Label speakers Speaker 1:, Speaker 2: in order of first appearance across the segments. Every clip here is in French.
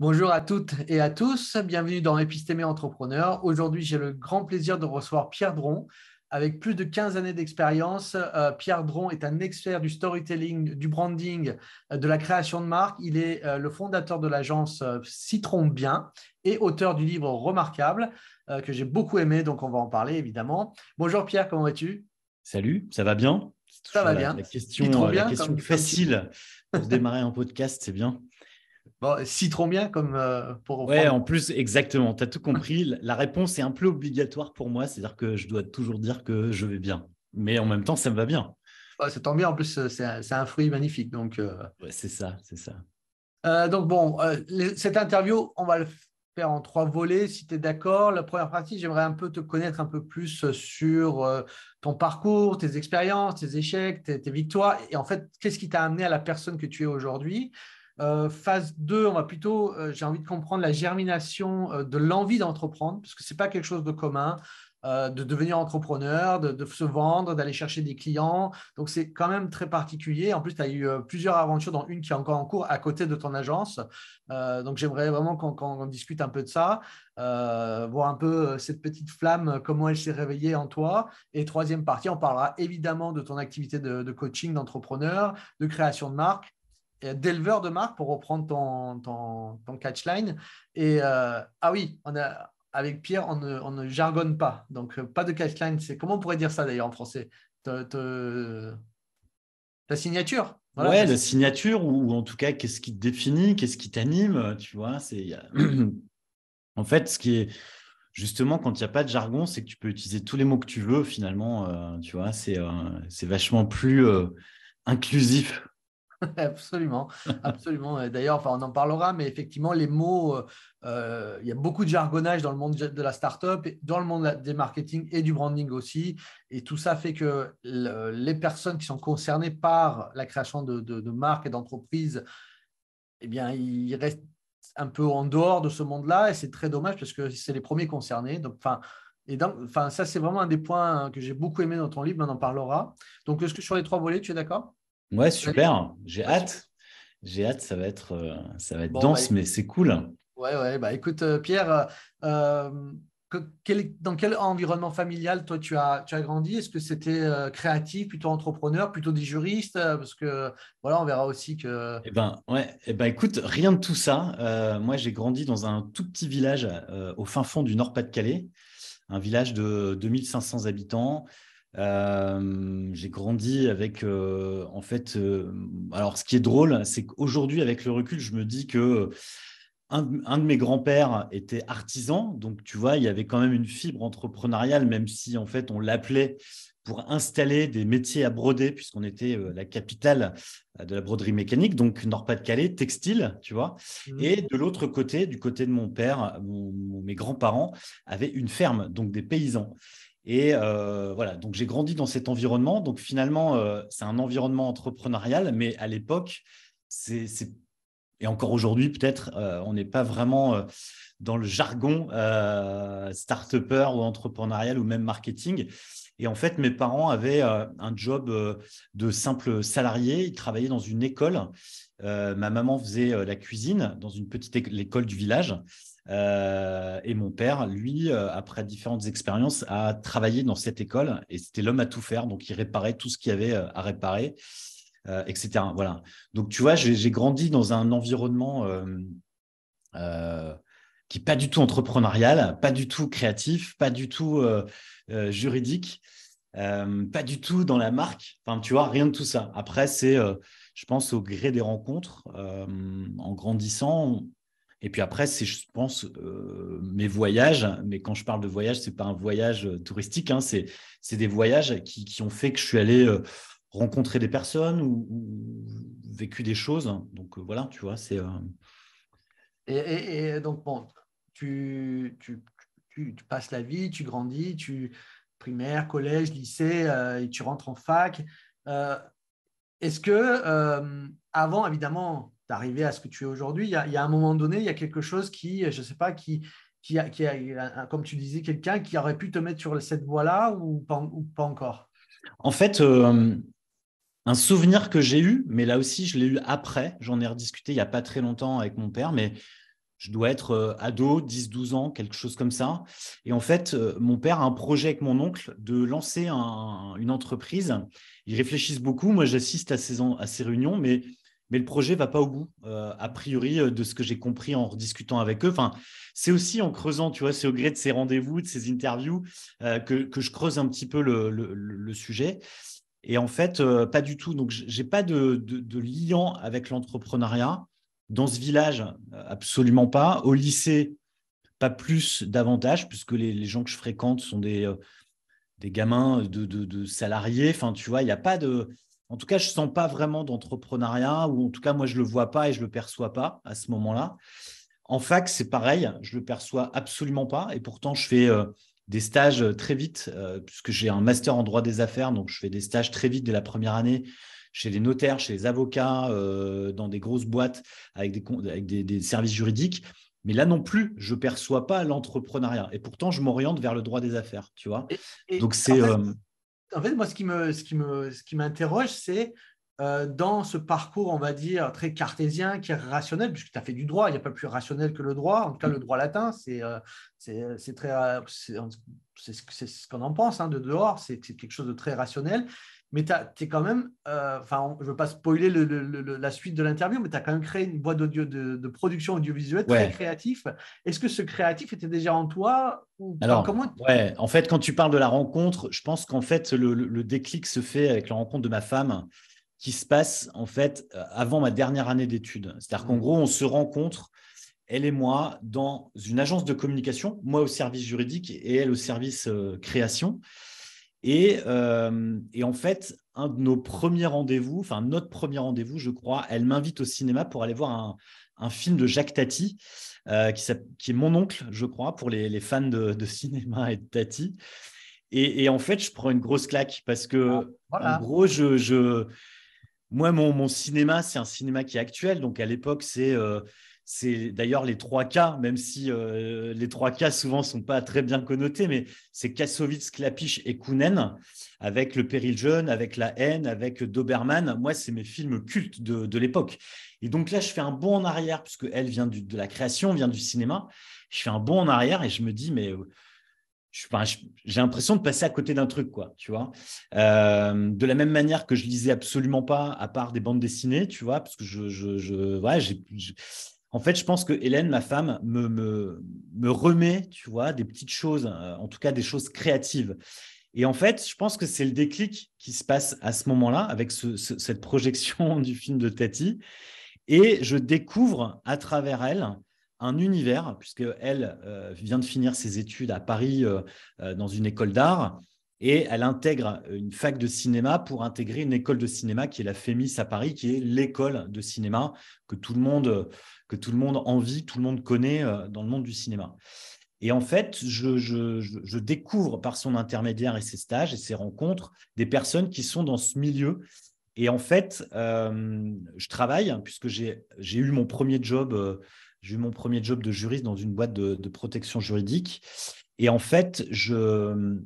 Speaker 1: Bonjour à toutes et à tous, bienvenue dans Épistémé Entrepreneur. Aujourd'hui, j'ai le grand plaisir de recevoir Pierre Dron. Avec plus de 15 années d'expérience, euh, Pierre Dron est un expert du storytelling, du branding, euh, de la création de marque. Il est euh, le fondateur de l'agence Citron Bien et auteur du livre remarquable que j'ai beaucoup aimé, donc on va en parler évidemment. Bonjour Pierre, comment vas-tu
Speaker 2: Salut, ça va bien Ça va bien. La question, question facile pour démarrer un podcast, c'est bien.
Speaker 1: Bon, trop bien comme euh, pour. Ouais, en
Speaker 2: plus, exactement. Tu as tout compris.
Speaker 1: La réponse est un peu obligatoire pour moi. C'est-à-dire que je dois toujours dire que je vais bien. Mais en même temps, ça me va bien. ça tombe bien. En plus, euh, c'est un, fruit magnifique. Donc. Euh. c'est ça, c'est ça. donc bon, cette interview, on va le faire en trois volets, si tu es d'accord. La première partie, j'aimerais un peu te connaître un peu plus sur ton parcours, tes expériences, tes échecs, tes victoires. Et en fait, qu'est-ce qui t'a amené à la personne que tu es aujourd'hui euh, phase 2, on va plutôt, euh, j'ai envie de comprendre la germination euh, de l'envie d'entreprendre, parce que ce n'est pas quelque chose de commun, de devenir entrepreneur, de, se vendre, d'aller chercher des clients. Donc, c'est quand même très particulier. En plus, tu as eu plusieurs aventures, dont une qui est encore en cours à côté de ton agence. donc, j'aimerais vraiment qu'on discute un peu de ça, voir un peu cette petite flamme, comment elle s'est réveillée en toi. Et troisième partie, on parlera évidemment de ton activité de, de coaching, d'entrepreneur, de création de marque euh, d'éleveurs de marque, pour reprendre ton, ton, ton catchline. Et euh, ah oui, on a, avec Pierre, on ne, on ne jargonne pas. Donc, euh, pas de catchline. C'est, comment on pourrait dire ça d'ailleurs en français te, Ta signature Ouais, la
Speaker 2: signature, ou, en tout cas, qu'est-ce qui te définit, qu'est-ce qui t'anime, tu vois. C'est, en fait, ce qui est justement, quand il n'y a pas de jargon, c'est que tu peux utiliser tous les mots que tu veux, finalement. tu vois, c'est, c'est vachement plus inclusif
Speaker 1: absolument, absolument. D'ailleurs, enfin, on en parlera, mais effectivement, les mots, euh, euh, il y a beaucoup de jargonnage dans le monde de la startup, dans le monde des marketing et du branding aussi. Et tout ça fait que les personnes qui sont concernées par la création de, marques et d'entreprises, eh bien, ils restent un peu en dehors de ce monde-là. Et c'est très dommage parce que c'est les premiers concernés. Donc, enfin, et enfin, ça, c'est vraiment un des points que j'ai beaucoup aimé dans ton livre, on en parlera. Donc, ce que sur les trois volets, tu es d'accord
Speaker 2: Ouais, super. J'ai hâte. J'ai hâte. Ça va être, euh, ça va être dense, bah, mais c'est cool.
Speaker 1: Ouais, ouais. Bah, écoute, euh, Pierre, euh, dans quel environnement familial, toi, tu as, tu as grandi Est-ce que c'était créatif, plutôt entrepreneur, plutôt des juristes Parce que, voilà, on verra aussi que. Eh
Speaker 2: ben, ouais. Eh ben, écoute, rien de tout ça. moi, j'ai grandi dans un tout petit village au fin fond du Nord-Pas-de-Calais, un village de 2500 habitants. Euh, j'ai grandi avec, euh, en fait, euh, alors ce qui est drôle, c'est qu'aujourd'hui, avec le recul, je me dis que un, de, mes grands-pères était artisan, donc tu vois, il y avait quand même une fibre entrepreneuriale, même si en fait on l'appelait pour installer des métiers à broder, puisqu'on était la capitale de la broderie mécanique, donc Nord-Pas-de-Calais, textile, tu vois. Mmh. Et de l'autre côté, du côté de mon père, mes grands-parents avaient une ferme, donc des paysans. Et euh, voilà, donc j'ai grandi dans cet environnement. Donc finalement, euh, c'est un environnement entrepreneurial, mais à l'époque, c'est et encore aujourd'hui peut-être, euh, on n'est pas vraiment dans le jargon start ou entrepreneurial ou même marketing. Et en fait, mes parents avaient un job de simple salarié. Ils travaillaient dans une école. ma maman faisait la cuisine dans une petite école du village. Euh, et mon père, lui, euh, après différentes expériences, a travaillé dans cette école et c'était l'homme à tout faire. Donc, il réparait tout ce qu'il y avait euh, à réparer, etc. Voilà. Donc, tu vois, j'ai grandi dans un environnement qui n'est pas du tout entrepreneurial, pas du tout créatif, pas du tout juridique, pas du tout dans la marque. Enfin, tu vois, rien de tout ça. Après, c'est, je pense, au gré des rencontres, en grandissant, et puis après, c'est, je pense, euh, mes voyages. Mais quand je parle de voyage, c'est pas un voyage euh, touristique. Hein. c'est, c'est des voyages qui, qui, ont fait que je suis allé euh, rencontrer des personnes ou,
Speaker 1: vécu des choses. Donc voilà, tu vois, c'est. Et, donc, bon, tu, tu, tu, passes la vie, tu grandis, tu primaire, collège, lycée, et tu rentres en fac. Est-ce que, avant, évidemment, d'arriver à ce que tu es aujourd'hui. Il, y, a, un moment donné, il y a quelque chose qui, je ne sais pas, qui, qui, comme tu disais, quelqu'un qui aurait pu te mettre sur cette voie-là ou pas, ou pas encore
Speaker 2: En fait, euh, un souvenir que j'ai eu, mais là aussi, je l'ai eu après. J'en ai rediscuté il n'y a pas très longtemps avec mon père, mais je dois être euh, ado, 10-12 ans, quelque chose comme ça. Et en fait, euh, mon père a un projet avec mon oncle de lancer une entreprise. Ils réfléchissent beaucoup. Moi, j'assiste à ces, à ces réunions, mais mais le projet va pas au bout, euh, a priori, euh, de ce que j'ai compris en discutant avec eux. Enfin, c'est aussi en creusant, tu vois, c'est au gré de ces rendez-vous, de ces interviews, euh, que, je creuse un petit peu le, sujet. Et en fait, pas du tout. Donc, j'ai pas de, lien avec l'entrepreneuriat. Dans ce village, absolument pas. Au lycée, pas plus davantage, puisque les, les gens que je fréquente sont des, des gamins de, de salariés. Enfin, tu vois, il n'y a pas de en tout cas, je ne sens pas vraiment d'entrepreneuriat, ou en tout cas, moi, je ne le vois pas et je ne le perçois pas à ce moment-là. En fac, c'est pareil, je ne le perçois absolument pas, et pourtant, je fais euh, des stages euh, très vite, euh, puisque j'ai un master en droit des affaires, donc je fais des stages très vite dès la première année chez les notaires, chez les avocats, dans des grosses boîtes avec, des, services juridiques. Mais là non plus, je ne perçois pas l'entrepreneuriat. Et pourtant, je m'oriente vers le droit des affaires, tu vois.
Speaker 1: Donc, c'est en fait, moi, ce qui m'interroge, c'est euh, dans ce parcours, on va dire, très cartésien, qui est rationnel, puisque tu as fait du droit, il n'y a pas plus rationnel que le droit, en tout cas le mm. droit latin, c'est euh, euh, C'est ce qu'on en pense hein, de dehors, c'est quelque chose de très rationnel mais tu es quand même, euh, enfin, je ne veux pas spoiler la suite de l'interview, mais tu as quand même créé une boîte audio, de, production audiovisuelle très créatif. Est-ce que ce créatif était déjà en toi ou comment
Speaker 2: En fait, quand tu parles de la rencontre, je pense qu'en fait, le, déclic se fait avec la rencontre de ma femme qui se passe en fait euh, avant ma dernière année d'études. C'est-à-dire qu'en mmh. gros, on se rencontre, elle et moi, dans une agence de communication, moi au service juridique et elle au service euh, création. Euh, et, en fait, un de nos premiers rendez-vous, enfin notre premier rendez-vous, je crois, elle m'invite au cinéma pour aller voir un, film de Jacques Tati, euh, qui, qui, est mon oncle, je crois, pour les, fans de, cinéma et de Tati. Et, en fait, je prends une grosse claque parce que, ah, en gros, je, moi, mon, cinéma, c'est un cinéma qui est actuel. Donc, à l'époque, c'est euh, c'est d'ailleurs les trois cas, même si euh, les trois cas souvent sont pas très bien connotés, mais c'est Kassovitz, Klapisch et Kounen, avec Le Péril Jeune, avec La Haine, avec Doberman. Moi, c'est mes films cultes de, de l'époque. Et donc là, je fais un bond en arrière, puisque elle vient de la création, vient du cinéma. Je fais un bond en arrière et je me dis, mais j'ai l'impression de passer à côté d'un truc, quoi, tu vois. Euh, de la même manière que je lisais absolument pas, à part des bandes dessinées, tu vois, parce que je, je, en fait, je pense que Hélène, ma femme, me, me, me remet, tu vois, des petites choses, euh, en tout cas des choses créatives. Et en fait, je pense que c'est le déclic qui se passe à ce moment-là avec cette projection du film de Tati. Et je découvre à travers elle un univers, puisque elle euh, vient de finir ses études à Paris euh, dans une école d'art. Et elle intègre une fac de cinéma pour intégrer une école de cinéma qui est la FEMIS à Paris, qui est l'école de cinéma que tout le monde, que tout le monde envie, tout le monde connaît euh, dans le monde du cinéma. Et en fait, je, découvre par son intermédiaire et ses stages et ses rencontres des personnes qui sont dans ce milieu. Et en fait, euh, je travaille, puisque j'ai eu mon premier job. Euh, j'ai eu mon premier job de juriste dans une boîte de, de protection juridique. Et en fait, je,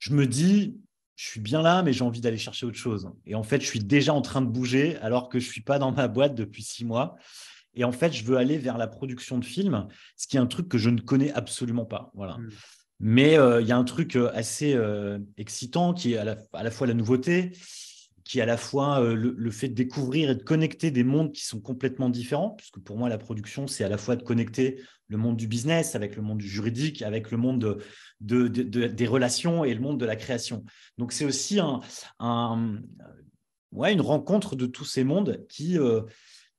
Speaker 2: je me dis, je suis bien là, mais j'ai envie d'aller chercher autre chose. Et en fait, je suis déjà en train de bouger alors que je ne suis pas dans ma boîte depuis six mois. Et en fait, je veux aller vers la production de films, ce qui est un truc que je ne connais absolument pas. Voilà. Hmm. Mais euh, il y a un truc euh, assez euh, excitant qui est à la, fois la nouveauté, qui est à la fois le, fait de découvrir et de connecter des mondes qui sont complètement différents, puisque pour moi, la production, c'est à la fois de connecter le monde du business, avec le monde du juridique, avec le monde de, des relations et le monde de la création. Donc c'est aussi un, ouais, une rencontre de tous ces mondes qui, euh,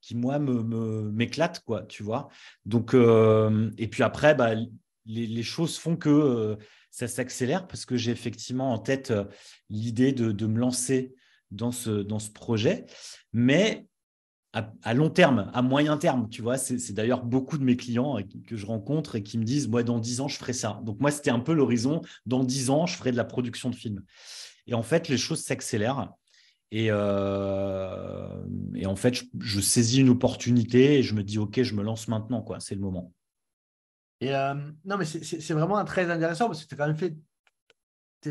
Speaker 2: qui moi, m'éclate, me, m'éclate quoi, tu vois. Donc, euh, et puis après, bah, les, choses font que euh, ça s'accélère parce que j'ai effectivement en tête l'idée de, me lancer dans ce, dans ce projet. Mais à, long terme, à moyen terme. Tu vois, c'est d'ailleurs beaucoup de mes clients euh, que je rencontre et qui me disent, moi, dans 10 ans, je ferai ça. Donc, moi, c'était un peu l'horizon, dans 10 ans, je ferai de la production de films. Et en fait, les choses s'accélèrent. Et, euh, en fait, je, saisis une opportunité et je me dis, OK, je me lance maintenant, quoi. C'est le moment.
Speaker 1: Et euh, non, mais c'est vraiment très intéressant parce que tu as quand même fait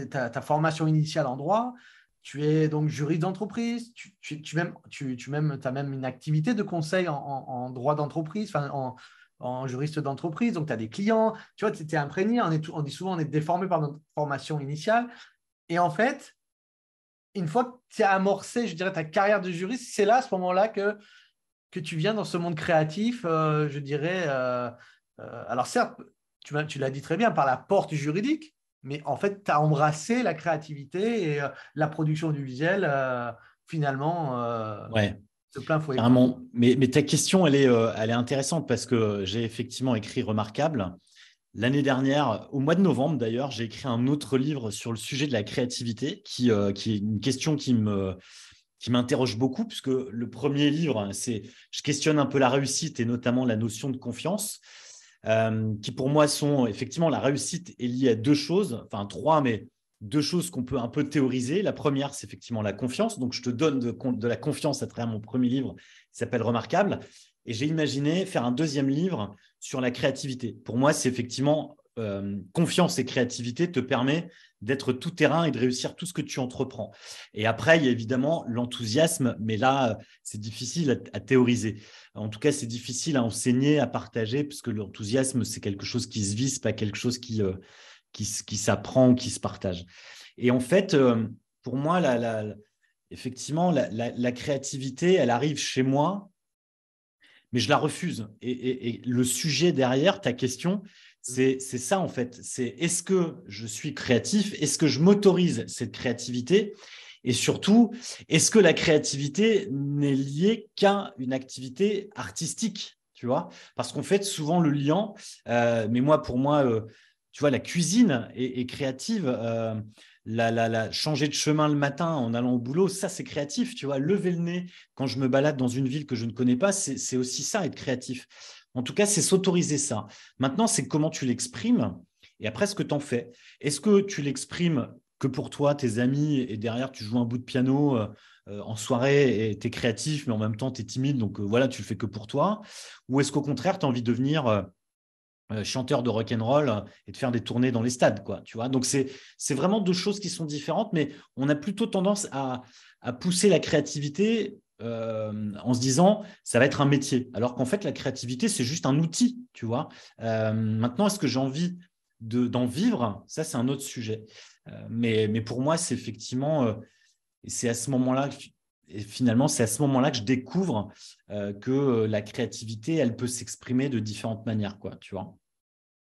Speaker 1: ta, formation initiale en droit, tu es donc juriste d'entreprise, tu, même, as même une activité de conseil en, droit d'entreprise, enfin en, juriste d'entreprise, donc tu as des clients, tu vois, tu es imprégné, on, on dit souvent on est déformé par notre formation initiale. Et en fait, une fois que tu as amorcé, je dirais, ta carrière de juriste, c'est là, à ce moment-là, que, que tu viens dans ce monde créatif, euh, je dirais, euh, euh, alors certes, tu l'as dit très bien, par la porte juridique, mais en fait, tu as embrassé la créativité et euh, la production du visuel, euh, finalement, euh, ouais. de plein fouet.
Speaker 2: Mais, mais, ta question, elle est, elle est intéressante parce que j'ai effectivement écrit Remarquable. L'année dernière, au mois de novembre d'ailleurs, j'ai écrit un autre livre sur le sujet de la créativité, qui, qui est une question qui me, qui m'interroge beaucoup, puisque le premier livre, c'est je questionne un peu la réussite et notamment la notion de confiance. Euh, qui pour moi sont effectivement la réussite est liée à deux choses, enfin trois, mais deux choses qu'on peut un peu théoriser. La première, c'est effectivement la confiance. Donc, je te donne de, la confiance à travers mon premier livre qui s'appelle Remarquable. Et j'ai imaginé faire un deuxième livre sur la créativité. Pour moi, c'est effectivement euh, confiance et créativité te permet d'être tout terrain et de réussir tout ce que tu entreprends. Et après, il y a évidemment l'enthousiasme, mais là, euh, c'est difficile à, théoriser. En tout cas, c'est difficile à enseigner, à partager, puisque l'enthousiasme, c'est quelque chose qui se vise, pas quelque chose qui, euh, qui, qui s'apprend ou qui se partage. Et en fait, euh, pour moi, effectivement, la, créativité, elle arrive chez moi, mais je la refuse. Et, et le sujet derrière, ta question, Mmh. C'est ça en fait. C'est est-ce que je suis créatif Est-ce que je m'autorise cette créativité Et surtout, est-ce que la créativité n'est liée qu'à une activité artistique Tu vois Parce qu'en fait souvent le lien. Euh, mais moi, pour moi, euh, tu vois, la cuisine est, créative. Euh, la, changer de chemin le matin en allant au boulot, ça c'est créatif, tu vois. Lever le nez quand je me balade dans une ville que je ne connais pas, c'est aussi ça, être créatif. En tout cas, c'est s'autoriser ça. Maintenant, c'est comment tu l'exprimes et après ce que tu en fais. Est-ce que tu l'exprimes que pour toi, tes amis, et derrière, tu joues un bout de piano euh, euh, en soirée et tu es créatif, mais en même temps, tu es timide, donc euh, voilà, tu le fais que pour toi Ou est-ce qu'au contraire, tu as envie de devenir chanteur de rock'n'roll et de faire des tournées dans les stades quoi, tu vois Donc, c'est vraiment deux choses qui sont différentes, mais on a plutôt tendance à, à pousser la créativité euh, en se disant ça va être un métier, alors qu'en fait la créativité c'est juste un outil, tu vois. Euh, maintenant, est-ce que j'ai envie d'en vivre Ça c'est un autre sujet. Euh, mais, mais, pour moi c'est effectivement, c'est à ce moment-là, finalement c'est à ce moment-là que je découvre que la créativité elle peut s'exprimer de différentes manières, quoi, tu vois.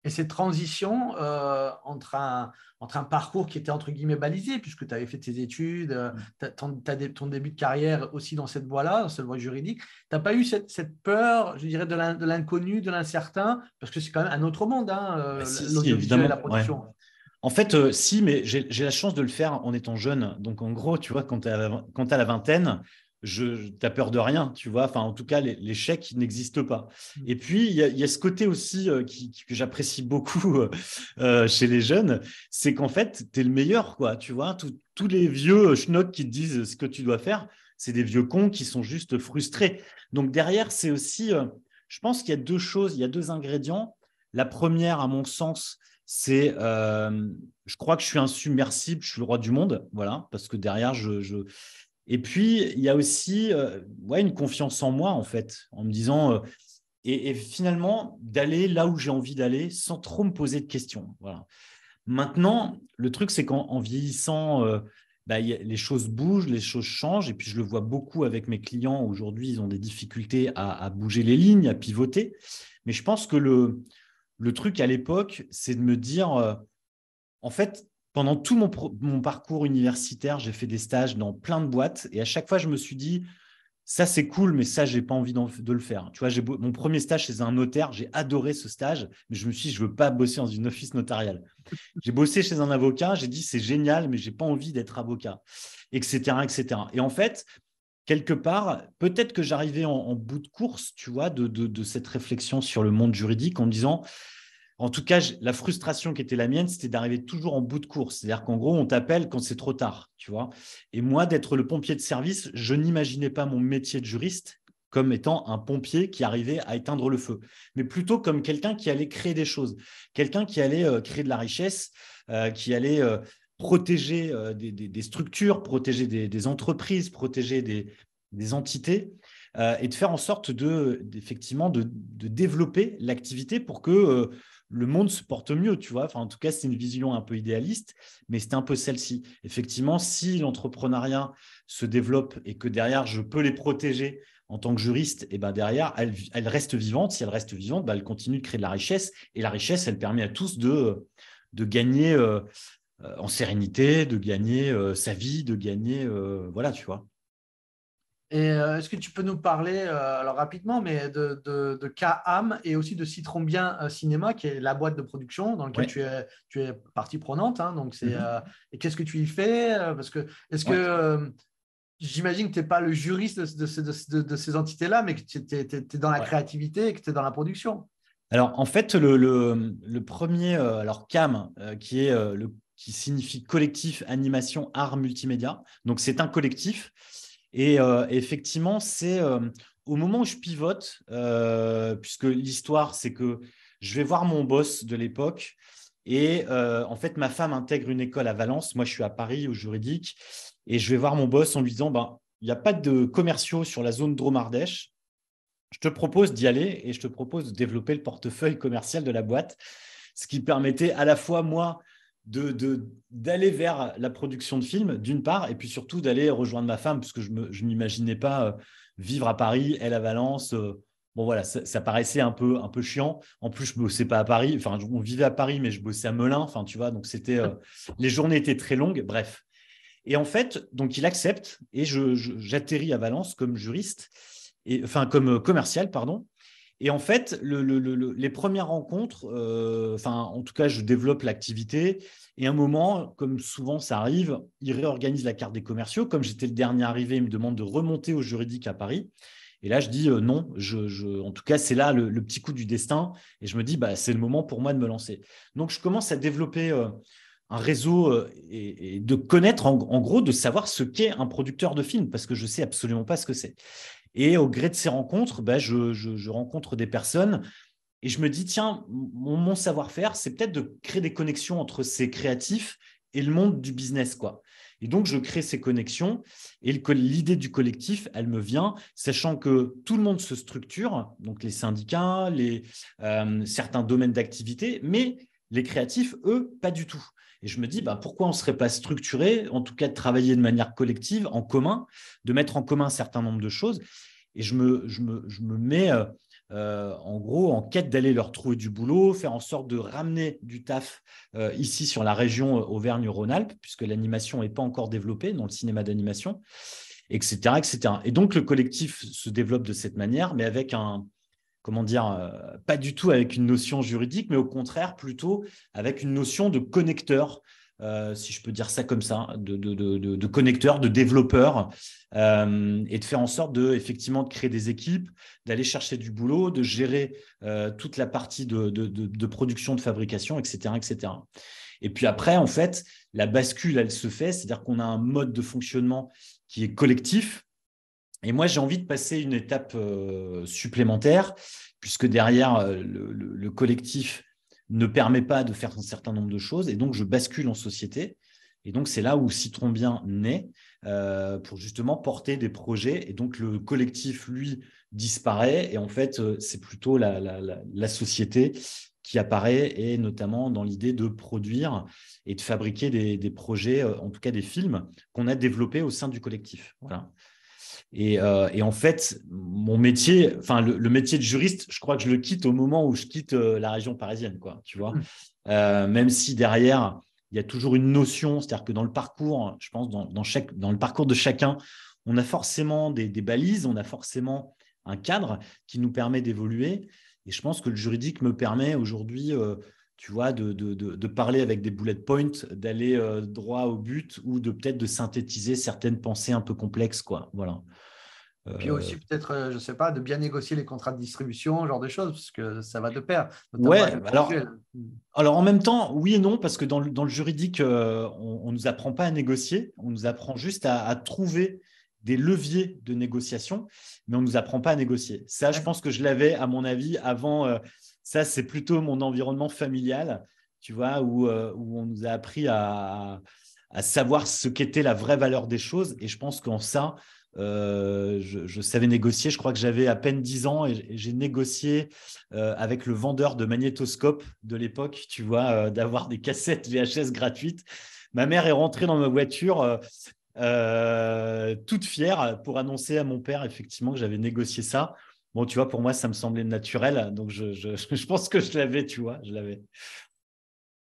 Speaker 1: Et cette transition euh, entre, un, entre un parcours qui était entre guillemets balisé, puisque tu avais fait tes études, euh, mm. tu as, ton, début de carrière aussi dans cette voie-là, dans cette voie juridique, tu n'as pas eu cette, cette, peur, je dirais, de l'inconnu, de l'incertain, parce que c'est quand même un autre monde, hein, euh, bah, la production.
Speaker 2: En fait, si, mais j'ai la chance de le faire en étant jeune. Donc, en gros, tu vois, quand tu as, as, la vingtaine, je t'as peur de rien, tu vois. Enfin, en tout cas, l'échec n'existe pas. Mm. Et puis, il y, a ce côté aussi euh, que j'apprécie beaucoup euh, euh, chez les jeunes, c'est qu'en fait, tu es le meilleur, quoi. Tu vois, tous les vieux schnocks qui te disent ce que tu dois faire, c'est des vieux cons qui sont juste frustrés. Donc derrière, c'est aussi, je pense qu'il y a deux choses, il y a deux ingrédients. La première, à mon sens, c'est je crois que je suis insubmersible, je suis le roi du monde, voilà, parce que derrière, je, je et puis, il y a aussi euh, ouais, une confiance en moi, en fait, en me disant, euh, et, finalement, d'aller là où j'ai envie d'aller sans trop me poser de questions. Voilà. Maintenant, le truc, c'est qu'en vieillissant, euh, bah, les choses bougent, les choses changent, et puis je le vois beaucoup avec mes clients. Aujourd'hui, ils ont des difficultés à, à, bouger les lignes, à pivoter. Mais je pense que le, le truc à l'époque, c'est de me dire, en fait, pendant tout mon, parcours universitaire, j'ai fait des stages dans plein de boîtes et à chaque fois, je me suis dit, ça c'est cool, mais ça, j'ai pas envie de le faire. Tu vois, j'ai mon premier stage chez un notaire, j'ai adoré ce stage, mais je me suis dit, je veux pas bosser dans une office notariale. J'ai bossé chez un avocat, j'ai dit, c'est génial, mais j'ai pas envie d'être avocat, etc., etc. Et en fait, quelque part, peut-être que j'arrivais en, bout de course, tu vois, de, de cette réflexion sur le monde juridique en me disant, en tout cas, la frustration qui était la mienne, c'était d'arriver toujours en bout de course. C'est-à-dire qu'en gros, on t'appelle quand c'est trop tard, tu vois. Et moi, d'être le pompier de service, je n'imaginais pas mon métier de juriste comme étant un pompier qui arrivait à éteindre le feu, mais plutôt comme quelqu'un qui allait créer des choses, quelqu'un qui allait euh, créer de la richesse, euh, qui allait euh, protéger des, structures, protéger des, entreprises, protéger des, entités. et de faire en sorte de, effectivement, de développer l'activité pour que le monde se porte mieux, tu vois. Enfin, en tout cas, c'est une vision un peu idéaliste, mais c'est un peu celle-ci. Effectivement, si l'entrepreneuriat se développe et que derrière, je peux les protéger en tant que juriste, et eh ben derrière, elle, reste vivante. Si elle reste vivante, ben bah, elle continue de créer de la richesse. Et la richesse, elle permet à tous de, de gagner euh, euh, en sérénité, de gagner euh, sa vie, de gagner. voilà, tu vois.
Speaker 1: Euh, est-ce que tu peux nous parler, euh, alors rapidement, mais de, KAM et aussi de Citron Bien euh, Cinéma, qui est la boîte de production dans laquelle tu, es, tu es partie prenante. Hein, donc c'est, mm-hmm. et qu'est-ce que tu y fais Parce que est-ce que j'imagine que tu n'es pas le juriste de, de ces entités-là, mais que tu es, dans la créativité et que tu es dans la production
Speaker 2: alors en fait, le, premier, alors CAM, qui, est, le, qui signifie collectif animation art multimédia, donc c'est un collectif et euh, effectivement, c'est euh, au moment où je pivote, euh, puisque l'histoire, c'est que je vais voir mon boss de l'époque. Et en fait, ma femme intègre une école à Valence. Moi, je suis à Paris au juridique. Et je vais voir mon boss en lui disant, ben, il n'y a pas de commerciaux sur la zone Dromardèche. Je te propose d'y aller et je te propose de développer le portefeuille commercial de la boîte, ce qui permettait à la fois, moi, de d'aller vers la production de films, d'une part, et puis surtout d'aller rejoindre ma femme, parce que je ne m'imaginais pas euh, vivre à Paris, elle à Valence. Euh, bon, voilà, ça, paraissait un peu, un peu chiant. En plus, je bossais pas à Paris. Enfin, on vivait à Paris, mais je bossais à Melun. Enfin, tu vois, donc c'était. Euh, les journées étaient très longues. Bref. Et en fait, donc il accepte et j'atterris je, j'atterris à Valence comme juriste, et, enfin, comme commercial, pardon. Et en fait, les premières rencontres, euh, enfin, en tout cas, je développe l'activité. Et à un moment, comme souvent ça arrive, il réorganise la carte des commerciaux. Comme j'étais le dernier arrivé, il me demande de remonter au juridique à Paris. Et là, je dis euh, non, en tout cas, c'est là le, petit coup du destin. Et je me dis, bah, c'est le moment pour moi de me lancer. Donc, je commence à développer euh, un réseau et, de connaître, en, en, gros, de savoir ce qu'est un producteur de film, parce que je ne sais absolument pas ce que c'est. Et au gré de ces rencontres, bah, je, rencontre des personnes et je me dis, tiens, mon, savoir-faire, c'est peut-être de créer des connexions entre ces créatifs et le monde du business. quoi. Et donc, je crée ces connexions et l'idée du collectif, elle me vient, sachant que tout le monde se structure, donc les syndicats, les, euh, certains domaines d'activité, mais les créatifs, eux, pas du tout. Et je me dis, bah, pourquoi on ne serait pas structuré, en tout cas de travailler de manière collective, en commun, de mettre en commun un certain nombre de choses. Et je me, je me, mets euh, euh, en gros en quête d'aller leur trouver du boulot, faire en sorte de ramener du taf euh, ici sur la région Auvergne-Rhône-Alpes, puisque l'animation n'est pas encore développée dans le cinéma d'animation, etc., etc. Et donc le collectif se développe de cette manière, mais avec un, comment dire, euh, pas du tout avec une notion juridique, mais au contraire plutôt avec une notion de connecteur, euh, si je peux dire ça comme ça, de, connecteur, de développeur, euh, et de faire en sorte de effectivement de créer des équipes, d'aller chercher du boulot, de gérer toute la partie de, production, de fabrication, etc., etc. Et puis après, en fait, la bascule, elle se fait, c'est-à-dire qu'on a un mode de fonctionnement qui est collectif, et moi, j'ai envie de passer une étape euh, supplémentaire, puisque derrière, euh, le, collectif ne permet pas de faire un certain nombre de choses, et donc je bascule en société. Et donc, c'est là où Citron Bien naît, euh, pour justement porter des projets. Et donc, le collectif, lui, disparaît, et en fait, c'est plutôt la, société qui apparaît, et notamment dans l'idée de produire et de fabriquer des, des projets, en tout cas des films, qu'on a développés au sein du collectif. Voilà. Euh, et, en fait, mon métier, enfin le, métier de juriste, je crois que je le quitte au moment où je quitte euh, la région parisienne, quoi. Tu vois, hmm. euh, même si derrière il y a toujours une notion, c'est-à-dire que dans le parcours, je pense dans, le parcours de chacun, on a forcément des balises, on a forcément un cadre qui nous permet d'évoluer. Et je pense que le juridique me permet aujourd'hui tu vois, de, de, de, parler avec des bullet points, d'aller euh, droit au but ou de peut-être de synthétiser certaines pensées un peu complexes, quoi. Voilà.
Speaker 1: Puis aussi euh, peut-être, euh, je ne sais pas, de bien négocier les contrats de distribution, genre de choses, parce que ça va de pair. Ouais, alors, hmm. alors en même temps, oui et non, parce que dans le, dans le juridique, on
Speaker 2: ne nous apprend pas à négocier, on nous apprend juste à, à trouver des leviers de négociation, mais on ne nous apprend pas à négocier. Ça, je pense que je l'avais, à mon avis, avant ça, c'est plutôt mon environnement familial, tu vois, où, euh, on nous a appris à, savoir ce qu'était la vraie valeur des choses. Et je pense qu'en ça, euh, je, savais négocier. Je crois que j'avais à peine 10 ans et j'ai négocié euh, avec le vendeur de magnétoscope de l'époque, tu vois, d'avoir des cassettes VHS gratuites. Ma mère est rentrée dans ma voiture toute fière pour annoncer à mon père effectivement que j'avais négocié ça. Bon, tu vois, pour moi, ça me semblait naturel. Donc, je, je, je pense
Speaker 1: que je l'avais, tu vois, je l'avais.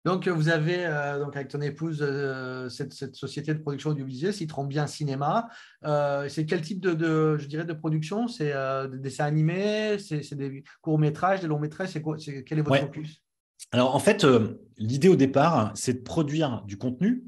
Speaker 1: Donc, vous avez, euh, donc avec ton épouse, euh, cette, cette, société de production audiovisuelle, Citron Bien Cinéma. Euh, c'est quel type de, de, je dirais, de production C'est des dessins animés C'est des courts-métrages, des longs-métrages c'est Quel est votre focus
Speaker 2: Alors, en fait, l'idée au départ, c'est de produire du contenu.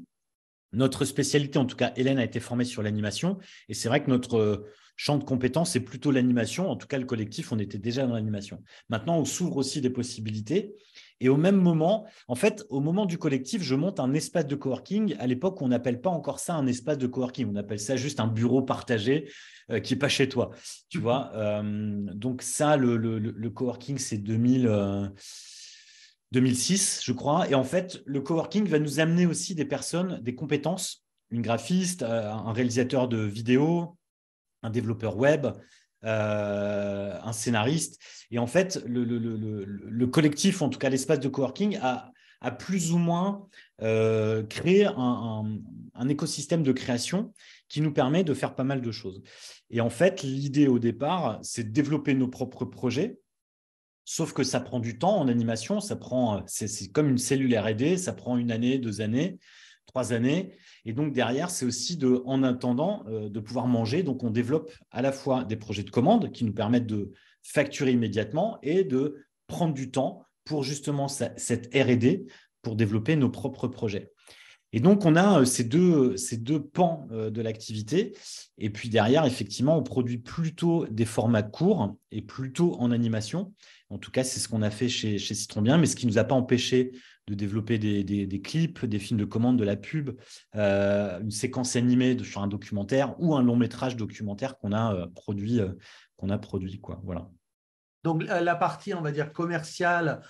Speaker 2: Notre spécialité, en tout cas, Hélène a été formée sur l'animation. Et c'est vrai que notre champ de compétences, c'est plutôt l'animation. En tout cas, le collectif, on était déjà dans l'animation. Maintenant, on s'ouvre aussi des possibilités. Et au même moment, en fait, au moment du collectif, je monte un espace de coworking. À l'époque, on n'appelle pas encore ça un espace de coworking. On appelle ça juste un bureau partagé euh, qui n'est pas chez toi. Tu mhm. vois euh, Donc, ça, le, coworking, c'est 2006, euh, je crois. Et en fait, le coworking va nous amener aussi des personnes, des compétences, une graphiste, un réalisateur de vidéos, un développeur web, euh, un scénariste. Et en fait, le, collectif, en tout cas l'espace de coworking, a, plus ou moins euh, créé un, écosystème de création qui nous permet de faire pas mal de choses. Et en fait, l'idée au départ, c'est de développer nos propres projets. Sauf que ça prend du temps en animation, ça prend, c'est comme une cellule R&D, ça prend une année, deux années trois années. Et donc derrière, c'est aussi de, en attendant euh, de pouvoir manger. Donc on développe à la fois des projets de commande qui nous permettent de facturer immédiatement et de prendre du temps pour justement cette RD pour développer nos propres projets. Et donc on a euh, ces deux, ces deux pans euh, de l'activité. Et puis derrière, effectivement, on produit plutôt des formats courts et plutôt en animation. En tout cas, c'est ce qu'on a fait chez, chez Citron Bien, mais ce qui ne nous a pas empêché de développer des, clips, des films de commande, de la pub, euh, une séquence animée sur un documentaire ou un long métrage documentaire qu'on a euh, produit, euh, qu'on a produit quoi. Voilà.
Speaker 1: Donc la partie, on va dire commerciale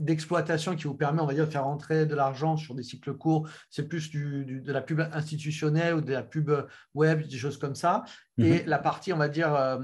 Speaker 1: d'exploitation qui vous permet, on va dire, de faire entrer de l'argent sur des cycles courts, c'est plus du, de la pub institutionnelle ou de la pub web, des choses comme ça. Et mhm. la partie, on va dire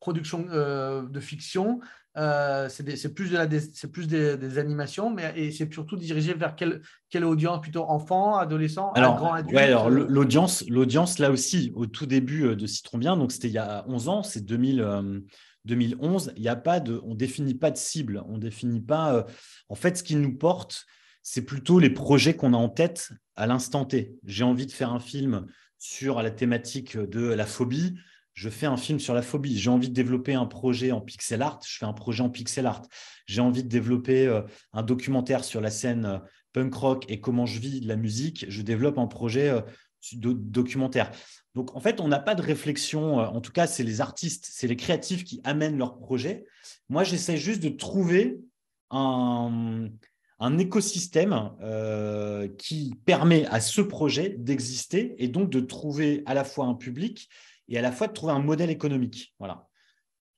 Speaker 1: production de fiction, euh, c'est plus, de la, plus des, animations, mais c'est surtout dirigé vers quelle, audience Plutôt enfants, adolescents, alors, grands adultes
Speaker 2: l'audience, l'audience, là aussi, au tout début euh, de Citron Bien, donc c'était il y a 11 ans, c'est 2011, euh, il y a pas de, on définit pas de cible, on définit pas. en fait, ce qui nous porte, c'est plutôt les projets qu'on a en tête à l'instant T. J'ai envie de faire un film sur la thématique de la phobie je fais un film sur la phobie, j'ai envie de développer un projet en pixel art, je fais un projet en pixel art, j'ai envie de développer euh, un documentaire sur la scène euh, punk rock et comment je vis de la musique, je développe un projet euh, documentaire. Donc en fait, on n'a pas de réflexion, en tout cas, c'est les artistes, c'est les créatifs qui amènent leur projet Moi, j'essaie juste de trouver un, un écosystème qui permet à ce projet d'exister et donc de trouver à la fois un public, et à la fois de trouver un modèle
Speaker 1: économique. Voilà.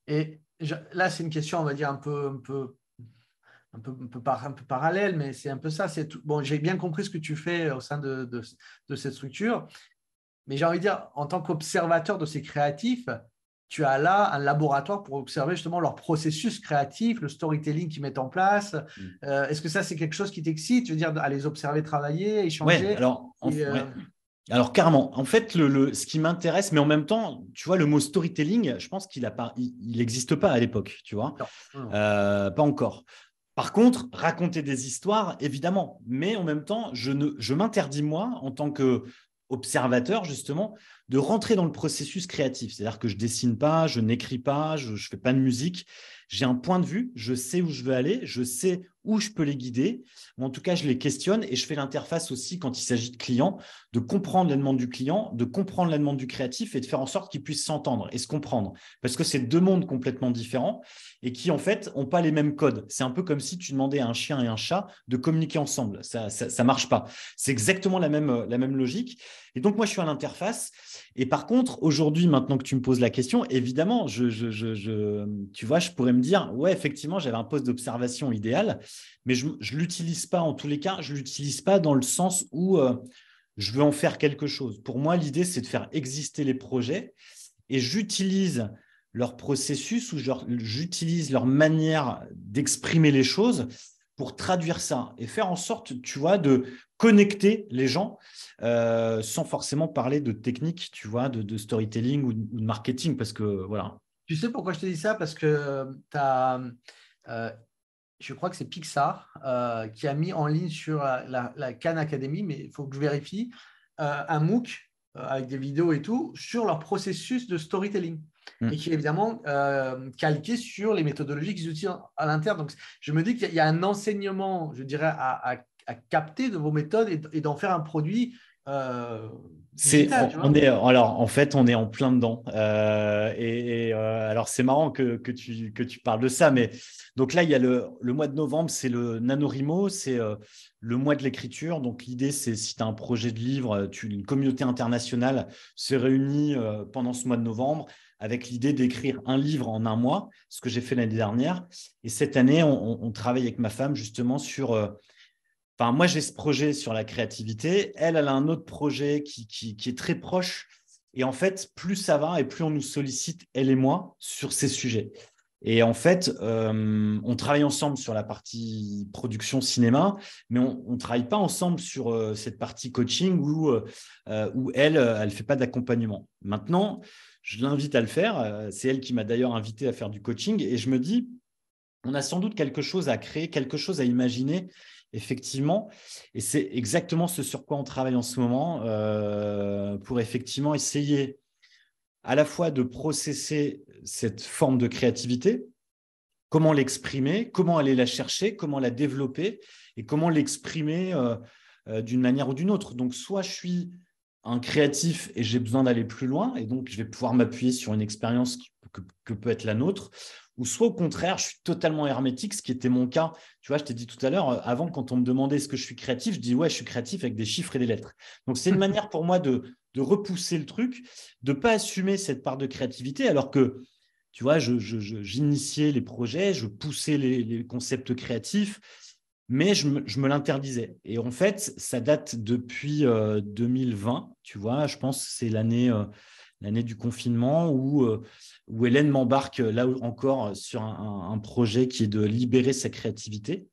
Speaker 1: Et là, c'est une question, on va dire, un peu, un peu, un peu, un peu, parallèle, mais c'est un peu ça. C'est Bon, j'ai bien compris ce que tu fais au sein de, cette structure, mais j'ai envie de dire, en tant qu'observateur de ces créatifs, tu as là un laboratoire pour observer justement leur processus créatif, le storytelling qu'ils mettent en place. Mm. Euh, est-ce que ça, c'est quelque chose qui t'excite, je veux dire, à les observer travailler, échanger alors, euh,
Speaker 2: alors carrément, en fait, le, ce qui m'intéresse, mais en même temps, tu vois, le mot storytelling, je pense qu'il n'existe pas à l'époque, tu vois, euh, pas encore. Par contre, raconter des histoires, évidemment, mais en même temps, je, m'interdis moi, en tant que observateur justement, de rentrer dans le processus créatif. C'est-à-dire que je dessine pas, je n'écris pas, je ne fais pas de musique. J'ai un point de vue, je sais où je veux aller, je sais où je peux les guider. Mais en tout cas, je les questionne et je fais l'interface aussi quand il s'agit de clients, de comprendre la demande du client, de comprendre la demande du créatif et de faire en sorte qu'ils puissent s'entendre et se comprendre. Parce que c'est deux mondes complètement différents et qui, en fait, n'ont pas les mêmes codes. C'est un peu comme si tu demandais à un chien et un chat de communiquer ensemble. Ça ne marche pas. C'est exactement la même, la même logique. Et donc, moi, je suis à l'interface. Et par contre, aujourd'hui, maintenant que tu me poses la question, évidemment, je, je, tu vois, je pourrais me dire, ouais, effectivement, j'avais un poste d'observation idéal mais je ne l'utilise pas en tous les cas, je ne l'utilise pas dans le sens où euh, je veux en faire quelque chose. Pour moi, l'idée, c'est de faire exister les projets et j'utilise leur processus ou j'utilise leur manière d'exprimer les choses pour traduire ça et faire en sorte, tu vois, de connecter les gens euh, sans forcément parler de technique, tu vois, de, storytelling ou de, marketing, parce que voilà.
Speaker 1: Tu sais pourquoi je te dis ça Parce que euh, tu as je crois que c'est Pixar euh, qui a mis en ligne sur la, la, Khan Academy, mais il faut que je vérifie, euh, un MOOC euh, avec des vidéos et tout sur leur processus de storytelling. Hmm. Et qui est évidemment calqué sur les méthodologies qu'ils utilisent à l'interne. Donc, je me dis qu'il y, a un enseignement, je dirais, à, capter de vos méthodes et d'en faire un produit euh, on, est alors
Speaker 2: en fait on est en plein dedans euh, et, euh, alors c'est marrant que, tu, que tu parles de ça mais donc là il y a le, mois de novembre c'est le nanorimo c'est le mois de l'écriture donc l'idée c'est si tu as un projet de livre tu, une communauté internationale se réunit pendant ce mois de novembre avec l'idée d'écrire un livre en un mois ce que j'ai fait l'année dernière et cette année on, travaille avec ma femme justement sur Enfin, moi, j'ai ce projet sur la créativité. Elle, elle a un autre projet qui, qui, est très proche. Et en fait, plus ça va et plus on nous sollicite, elle et moi, sur ces sujets. Et en fait, euh, on travaille ensemble sur la partie production cinéma, mais on ne travaille pas ensemble sur euh, cette partie coaching où, euh, où elle, elle ne fait pas d'accompagnement. Maintenant, je l'invite à le faire. C'est elle qui m'a d'ailleurs invité à faire du coaching. Et je me dis, on a sans doute quelque chose à créer, quelque chose à imaginer effectivement. Et c'est exactement ce sur quoi on travaille en ce moment euh, pour effectivement essayer à la fois de processer cette forme de créativité, comment l'exprimer, comment aller la chercher, comment la développer et comment l'exprimer euh, euh, d'une manière ou d'une autre. Donc, soit je suis un créatif et j'ai besoin d'aller plus loin et donc je vais pouvoir m'appuyer sur une expérience que, peut être la nôtre, ou soit au contraire, je suis totalement hermétique, ce qui était mon cas. Tu vois, je t'ai dit tout à l'heure, euh, avant, quand on me demandait est-ce que je suis créatif, je dis ouais, je suis créatif avec des chiffres et des lettres. Donc, c'est une manière pour moi de, de repousser le truc, de ne pas assumer cette part de créativité, alors que, tu vois, j'initiais les projets, je poussais les, concepts créatifs, mais je me, l'interdisais. Et en fait, ça date depuis 2020, euh, tu vois, je pense que c'est l'année euh, l'année du confinement où où Hélène m'embarque euh, là encore euh, sur un, projet qui est de libérer sa créativité.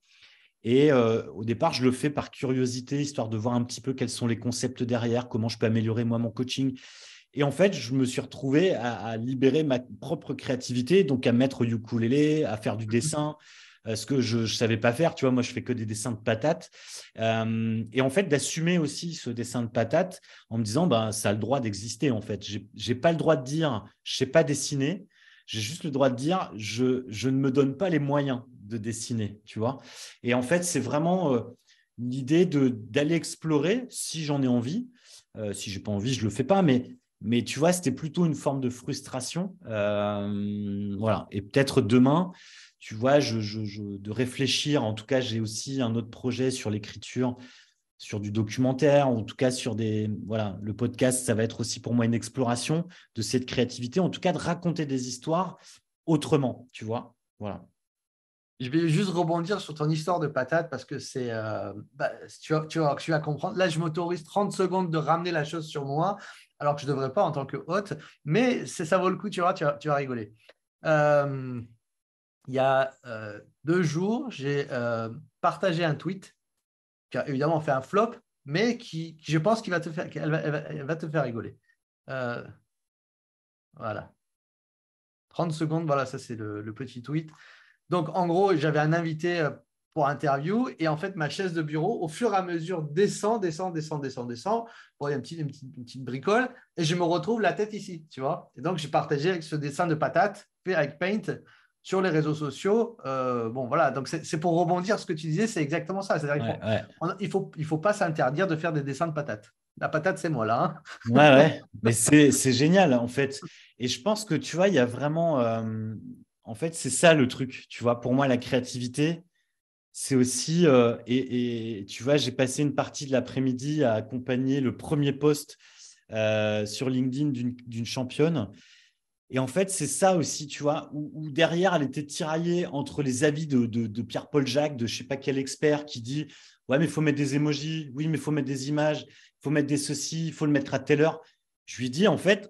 Speaker 2: Et euh, au départ, je le fais par curiosité, histoire de voir un petit peu quels sont les concepts derrière, comment je peux améliorer moi mon coaching. Et en fait, je me suis retrouvé à, libérer ma propre créativité, donc à mettre au ukulélé, à faire du mhm. dessin, euh, ce que je ne savais pas faire. Tu vois, moi, je fais que des dessins de patates. Euh, et en fait, d'assumer aussi ce dessin de patates en me disant, ben ça a le droit d'exister, en fait. Je n'ai pas le droit de dire, je ne sais pas dessiner. J'ai juste le droit de dire, je, je, ne me donne pas les moyens de dessiner, tu vois. Et en fait, c'est vraiment l'idée euh, d'aller explorer si j'en ai envie. si si j'ai pas envie, je le fais pas. Mais, mais tu vois, c'était plutôt une forme de frustration. voilà. Et peut-être demain, tu vois, je, de réfléchir. En tout cas, j'ai aussi un autre projet sur l'écriture, sur du documentaire, en tout cas sur des. Voilà, le podcast, ça va être aussi pour moi une exploration de cette créativité, en tout cas de
Speaker 1: raconter des histoires autrement, tu vois. Voilà. Je vais juste rebondir sur ton histoire de patate parce que c'est. Euh, bah, tu, vas, tu, tu vas comprendre. Là, je m'autorise 30 secondes de ramener la chose sur moi, alors que je ne devrais pas en tant que hôte, mais ça vaut le coup, tu vois, tu vas, tu rigoler. Euh, il y a euh, deux jours, j'ai euh, partagé un tweet qui a évidemment fait un flop, mais qui, je pense qu'il va te faire, va, te faire rigoler. Euh, voilà. 30 secondes, voilà, ça c'est le, petit tweet. Donc en gros, j'avais un invité pour interview et en fait ma chaise de bureau au fur et à mesure descend, descend, descend, descend, descend. Bon, il y a une petite, petite bricole et je me retrouve la tête ici, tu vois. Et donc j'ai partagé avec ce dessin de patate fait avec Paint sur les réseaux sociaux. Euh, bon, voilà, donc c'est pour rebondir ce que tu disais, c'est exactement ça. cest il ne faut, il faut, pas s'interdire de faire des dessins de patates. La patate, c'est moi là. Hein. ouais, ouais,
Speaker 2: mais c'est génial en fait. Et je pense que tu vois, il y a vraiment. Euh, en fait, c'est ça le truc. Tu vois, pour moi, la créativité, c'est aussi. Euh, et, tu vois, j'ai passé une partie de l'après-midi à accompagner le premier post sur LinkedIn d'une championne et en fait, c'est ça aussi, tu vois, où, derrière, elle était tiraillée entre les avis de, Pierre-Paul Jacques, de je ne sais pas quel expert, qui dit Ouais, mais il faut mettre des émojis, oui, mais il faut mettre des images, il faut mettre des ceci, il faut le mettre à telle heure. Je lui dis En fait,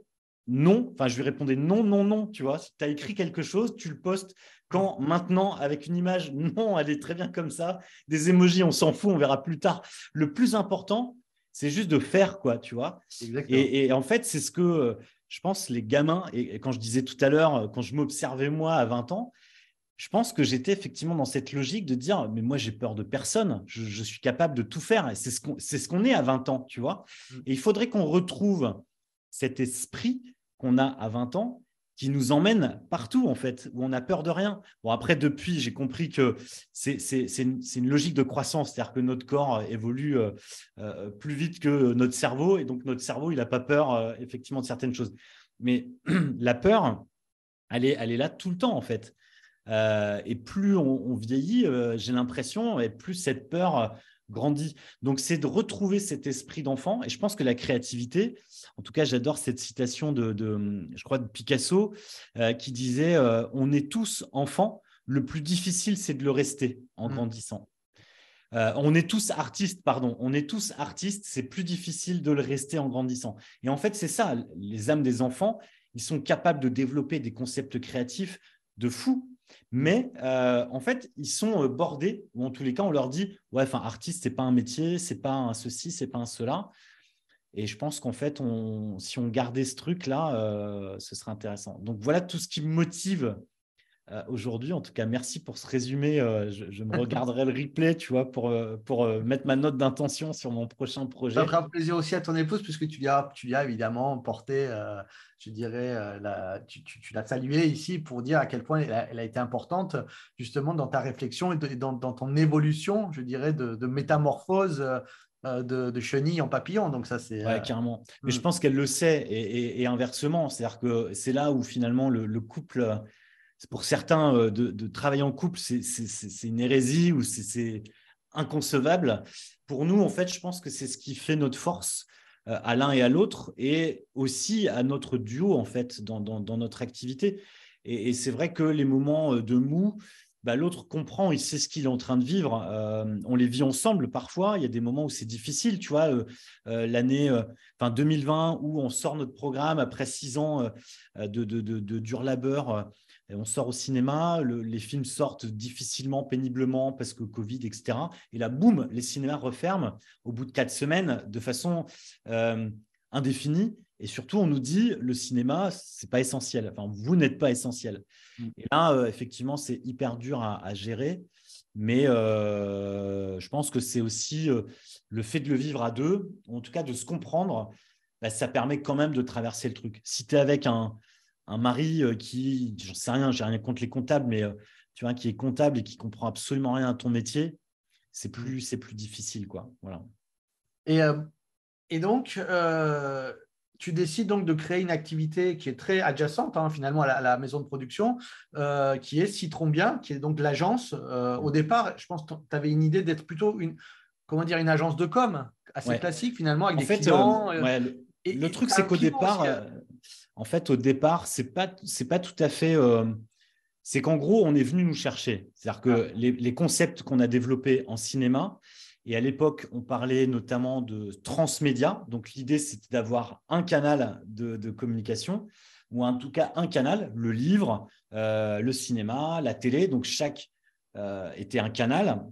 Speaker 2: non. Enfin, je lui répondais non, non, non, tu vois. Tu as écrit quelque chose, tu le postes quand maintenant, avec une image, non, elle est très bien comme ça. Des émojis, on s'en fout, on verra plus tard. Le plus important, c'est juste de faire, quoi, tu vois. Et, et, en fait, c'est ce que euh, je pense, les gamins, et, quand je disais tout à l'heure, euh, quand je m'observais moi à 20 ans, je pense que j'étais effectivement dans cette logique de dire mais moi j'ai peur de personne, je, suis capable de tout faire et c'est ce c'est ce qu'on est à 20 ans, tu vois. Mm. Et il faudrait qu'on retrouve cet esprit qu'on a à 20 ans qui nous emmène partout, en fait, où on a peur de rien. Bon, après, depuis, j'ai compris que c'est une, une, logique de croissance, c'est-à-dire que notre corps évolue euh, euh, plus vite que notre cerveau, et donc notre cerveau, il n'a pas peur, euh, effectivement, de certaines choses. Mais la peur, elle est, elle est là tout le temps, en fait. et plus on vieillit, j'ai l'impression, et plus cette peur grandit. Donc, c'est de retrouver cet esprit d'enfant. Et je pense que la créativité, en tout cas, j'adore cette citation de, je crois, de Picasso euh, qui disait euh, On est tous enfants. Le plus difficile, c'est de le rester en mm. grandissant. Euh, on est tous artistes, pardon. On est tous artistes. C'est plus difficile de le rester en grandissant. Et en fait, c'est ça. Les âmes des enfants, ils sont capables de développer des concepts créatifs de fou Mm. mais euh, en fait, ils sont euh, bordés, ou en tous les cas, on leur dit Ouais, enfin, artiste, c'est pas un métier, c'est pas un ceci, c'est pas un cela. Et je pense qu'en fait, si on gardait ce truc-là, euh, ce serait intéressant. Donc voilà tout ce qui me motive euh, aujourd'hui. En tout cas, merci pour ce résumé. Euh, je, me regarderai le replay, tu vois, pour, euh, pour mettre ma note d'intention sur mon prochain projet. Ça fera
Speaker 1: plaisir aussi à ton épouse, puisque tu l'as tu as évidemment porté, je dirais, la, tu, tu, l'as saluée ici pour dire à quel point elle a, été importante, justement, dans ta réflexion et, dans, dans, ton évolution, je dirais, de, métamorphose. de, chenille en papillon. Donc,
Speaker 2: ça, c'est. Ouais, carrément. Mais hmm. je pense qu'elle le sait et, et, inversement. C'est-à-dire que c'est là où finalement le, le couple pour certains, euh, de, travailler en couple, c'est une hérésie ou c'est inconcevable. Pour nous, en fait, je pense que c'est ce qui fait notre force euh, à l'un et à l'autre et aussi à notre duo, en fait, dans, notre activité. Et, c'est vrai que les moments euh, de mou, bah, l'autre comprend, il sait ce qu'il est en train de vivre. on les vit ensemble parfois. Il y a des moments où c'est difficile, tu vois. L'année 2020 où on sort notre programme après six ans de, de, de, dur labeur on sort au cinéma, les films sortent difficilement, péniblement parce que Covid, etc. Et là, boum, les cinémas referment au bout de quatre semaines de façon euh, indéfinie. Et surtout, on nous dit le cinéma, c'est pas essentiel. Enfin, vous n'êtes pas essentiel. Mm. Et là, euh, effectivement, c'est hyper dur à, gérer. Mais euh, je pense que c'est aussi le fait de le vivre à deux, en tout cas de se comprendre, bah, ça permet quand même de traverser le truc. Si tu es avec un, un mari euh, qui, j'en sais rien, j'ai rien contre les comptables, mais euh, tu vois, qui est comptable et qui comprend absolument rien à ton métier, c'est mm. plus, c'est plus difficile, quoi. Voilà.
Speaker 1: Et, euh, et donc, tu décides donc de créer une activité qui est très adjacente hein, finalement à la, maison de production, qui est Citron Bien, qui est donc l'agence. au mm. départ, je pense que tu avais une idée d'être plutôt une, comment dire, une agence de com assez classique finalement avec des clients. le,
Speaker 2: truc, c'est qu'au départ, en fait, au départ, c'est pas, pas tout à fait. Euh, c'est qu'en gros, on est venu nous chercher. C'est-à-dire que ah. les, concepts qu'on a développés en cinéma, et à l'époque, on parlait notamment de transmédia. Donc, l'idée, c'était d'avoir un canal de, communication, ou en tout cas un canal, le livre, euh, le cinéma, la télé. Donc, chaque euh, était un canal.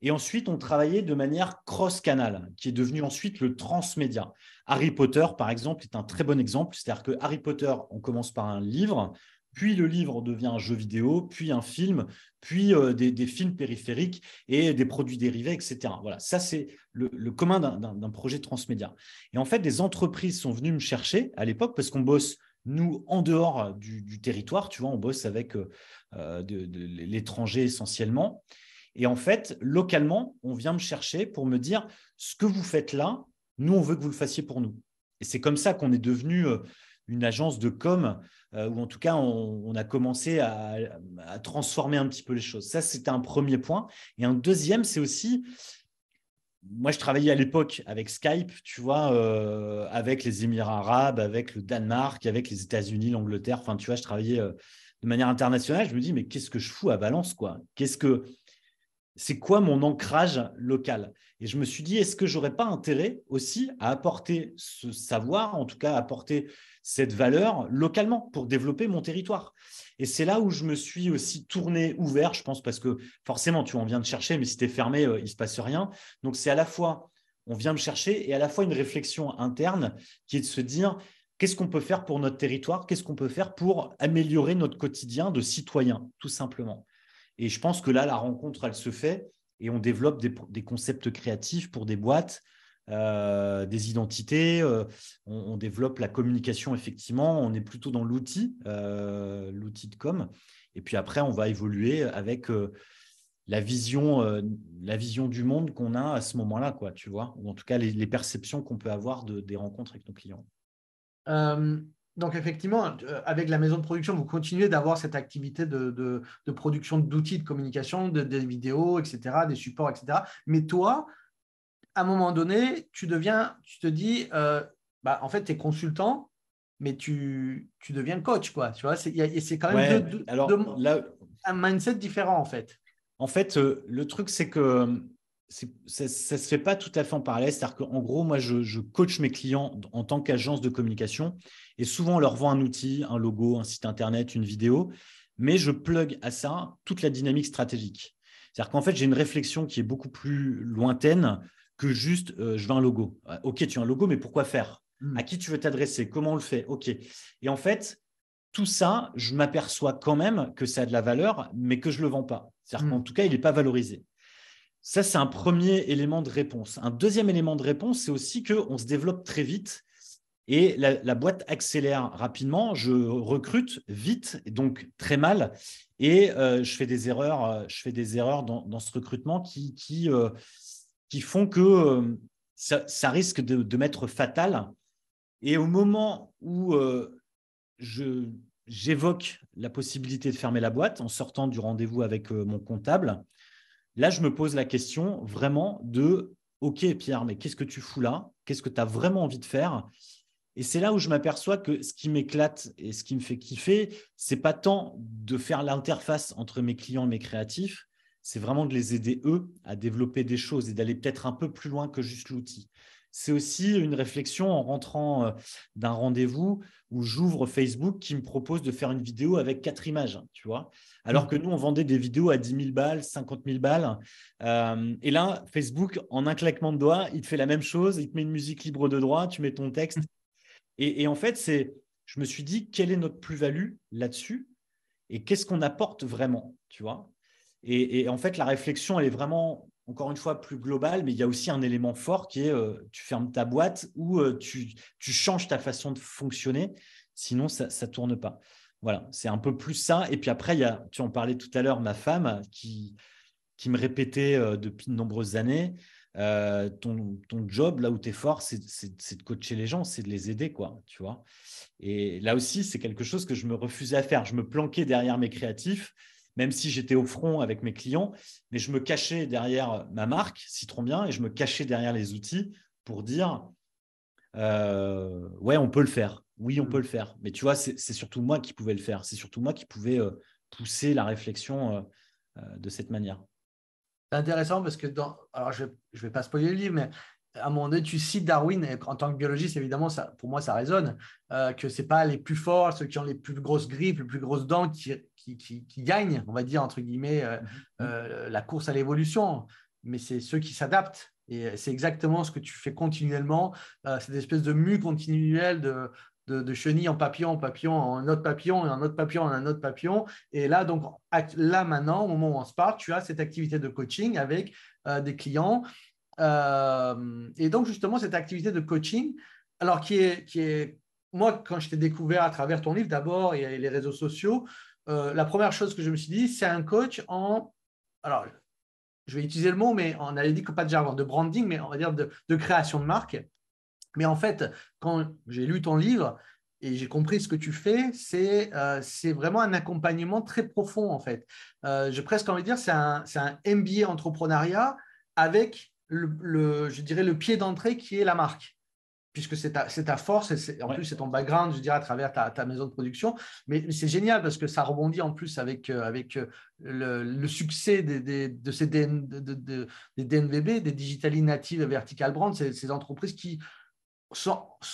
Speaker 2: Et ensuite, on travaillait de manière cross-canal, qui est devenu ensuite le transmédia. Harry Potter, par exemple, est un très bon exemple. C'est-à-dire que Harry Potter, on commence par un livre, puis le livre devient un jeu vidéo, puis un film, puis euh, des, films périphériques et des produits dérivés, etc. Voilà, ça c'est le, commun d'un projet transmédia. Et en fait, des entreprises sont venues me chercher à l'époque parce qu'on bosse nous, en dehors du, territoire, tu vois, on bosse avec euh, euh, l'étranger essentiellement. Et en fait, localement, on vient me chercher pour me dire ce que vous faites là, nous, on veut que vous le fassiez pour nous. Et c'est comme ça qu'on est devenu euh, une agence de com, euh, ou en tout cas, on, a commencé à, transformer un petit peu les choses. Ça, c'était un premier point. Et un deuxième, c'est aussi, moi, je travaillais à l'époque avec Skype, tu vois, euh, avec les Émirats arabes, avec le Danemark, avec les États-Unis, l'Angleterre. Enfin, tu vois, je travaillais de manière internationale. Je me dis, mais qu'est-ce que je fous à Valence, quoi Qu'est-ce que c'est quoi mon ancrage local Et je me suis dit, est-ce que j'aurais pas intérêt aussi à apporter ce savoir, en tout cas à apporter cette valeur localement pour développer mon territoire Et c'est là où je me suis aussi tourné ouvert, je pense, parce que forcément, tu en viens de chercher, mais si tu es fermé, euh, il ne se passe rien. Donc c'est à la fois, on vient me chercher, et à la fois une réflexion interne qui est de se dire, Qu'est-ce qu'on peut faire pour notre territoire Qu'est-ce qu'on peut faire pour améliorer notre quotidien de citoyen, tout simplement et je pense que là, la rencontre, elle se fait et on développe des, concepts créatifs pour des boîtes, euh, des identités. Euh, on, développe la communication, effectivement. On est plutôt dans l'outil, euh, l'outil de com. Et puis après, on va évoluer avec la vision, la vision du monde qu'on a à ce moment-là, tu vois, ou en tout cas les, perceptions qu'on peut avoir
Speaker 1: de, des rencontres avec nos clients donc effectivement, euh, avec la maison de production, vous continuez d'avoir cette activité de, production d'outils de communication, de, des vidéos, etc., des supports, etc. Mais toi, à un moment donné, tu deviens, tu te dis, euh, bah, en fait, tu es consultant, mais tu, deviens coach, quoi. Tu vois, c'est quand même un mindset différent, en fait. En fait, euh, le truc,
Speaker 2: c'est que ça ne se fait pas tout à fait en parallèle. C'est-à-dire qu'en gros, moi, je, coach mes clients en tant qu'agence de communication et souvent, on leur vend un outil, un logo, un site internet, une vidéo, mais je plug à ça toute la dynamique stratégique. C'est-à-dire qu'en fait, j'ai une réflexion qui est beaucoup plus lointaine que juste euh, je veux un logo. Euh, ok, tu as un logo, mais pourquoi faire hmm. À qui tu veux t'adresser Comment on le fait Ok. Et en fait, tout ça, je m'aperçois quand même que ça a de la valeur, mais que je ne le vends pas. C'est-à-dire hmm. qu'en tout cas, il n'est pas valorisé. Ça, c'est un premier élément de réponse. Un deuxième élément de réponse, c'est aussi qu'on se développe très vite et la, boîte accélère rapidement. Je recrute vite, donc très mal, et euh, je fais des erreurs, euh, je fais des erreurs dans, ce recrutement qui, qui, euh, font que ça, risque de, de m'être fatal. Et au moment où j'évoque la possibilité de fermer la boîte en sortant du rendez-vous avec mon comptable, Là, je me pose la question vraiment de OK, Pierre, mais qu'est-ce que tu fous là Qu'est-ce que tu as vraiment envie de faire Et c'est là où je m'aperçois que ce qui m'éclate et ce qui me fait kiffer, c'est pas tant de faire l'interface entre mes clients et mes créatifs, c'est vraiment de les aider eux à développer des choses et d'aller peut-être un peu plus loin que juste l'outil c'est aussi une réflexion en rentrant euh, d'un rendez-vous où j'ouvre Facebook qui me propose de faire une vidéo avec quatre images, tu vois. Alors mmh. que nous, on vendait des vidéos à 10 000 balles, 50 000 balles. Euh, et là, Facebook, en un claquement de doigts, il te fait la même chose, il te met une musique libre de droit, tu mets ton texte. Mmh. Et, en fait, c'est, je me suis dit, quelle est notre plus-value là-dessus et qu'est-ce qu'on apporte vraiment, tu vois. Et, et en fait, la réflexion, elle est vraiment encore une fois plus global, mais il y a aussi un élément fort qui est euh, tu fermes ta boîte ou euh, tu, changes ta façon de fonctionner, sinon ça ne tourne pas. Voilà, c'est un peu plus ça. Et puis après, tu en parlais tout à l'heure, ma femme qui, qui me répétait euh, depuis de nombreuses années, ton, ton, job, là où tu es fort, c'est de coacher les gens, c'est de les aider, quoi, tu vois. Et là aussi, c'est quelque chose que je me refusais à faire. Je me planquais derrière mes créatifs même si j'étais au front avec mes clients, mais je me cachais derrière ma marque, Citron Bien, et je me cachais derrière les outils pour dire euh, ouais, on peut le faire. Oui, on mm. peut le faire. Mais tu vois, c'est surtout moi qui pouvais le faire. C'est surtout
Speaker 1: moi qui pouvais euh, pousser la réflexion euh, de cette manière. C'est intéressant parce que dans. Alors, je ne vais pas spoiler le livre, mais à un moment donné, tu cites Darwin, et en tant que biologiste, évidemment, ça, pour moi, ça résonne, euh, que ce n'est pas les plus forts, ceux qui ont les plus grosses griffes, les plus grosses dents qui, gagnent, on va dire, entre guillemets, euh, mhm. euh, la course à l'évolution, mais c'est ceux qui s'adaptent. Et c'est exactement ce que tu fais continuellement, cette espèce de mue continuelle de, chenilles chenille en papillon, en papillon, en autre papillon, et en autre papillon, en un autre papillon. Et là, donc, là maintenant, au moment où on se parle, tu as cette activité de coaching avec des clients euh, et donc, justement, cette activité de coaching, alors qui est, qui est moi, quand je t'ai découvert à travers ton livre d'abord et les réseaux sociaux, euh, la première chose que je me suis dit, c'est un coach en, alors, je vais utiliser le mot, mais on avait dit que pas de jargon, de branding, mais on va dire de, création de marque. Mais en fait, quand j'ai lu ton livre, et j'ai compris ce que tu fais, c'est euh, c'est vraiment un accompagnement très profond en fait. Euh, J'ai presque envie de dire, c'est un, un MBA entrepreneuriat avec le, je dirais, le pied d'entrée qui est la marque puisque c'est ta, force, et en plus c'est ton background, je dirais, à travers ta, maison de production. Mais, c'est génial parce que ça rebondit en plus avec, euh, avec euh, le, succès des, des de ces des DNVB, des Digital Native Vertical Brand, ces, entreprises qui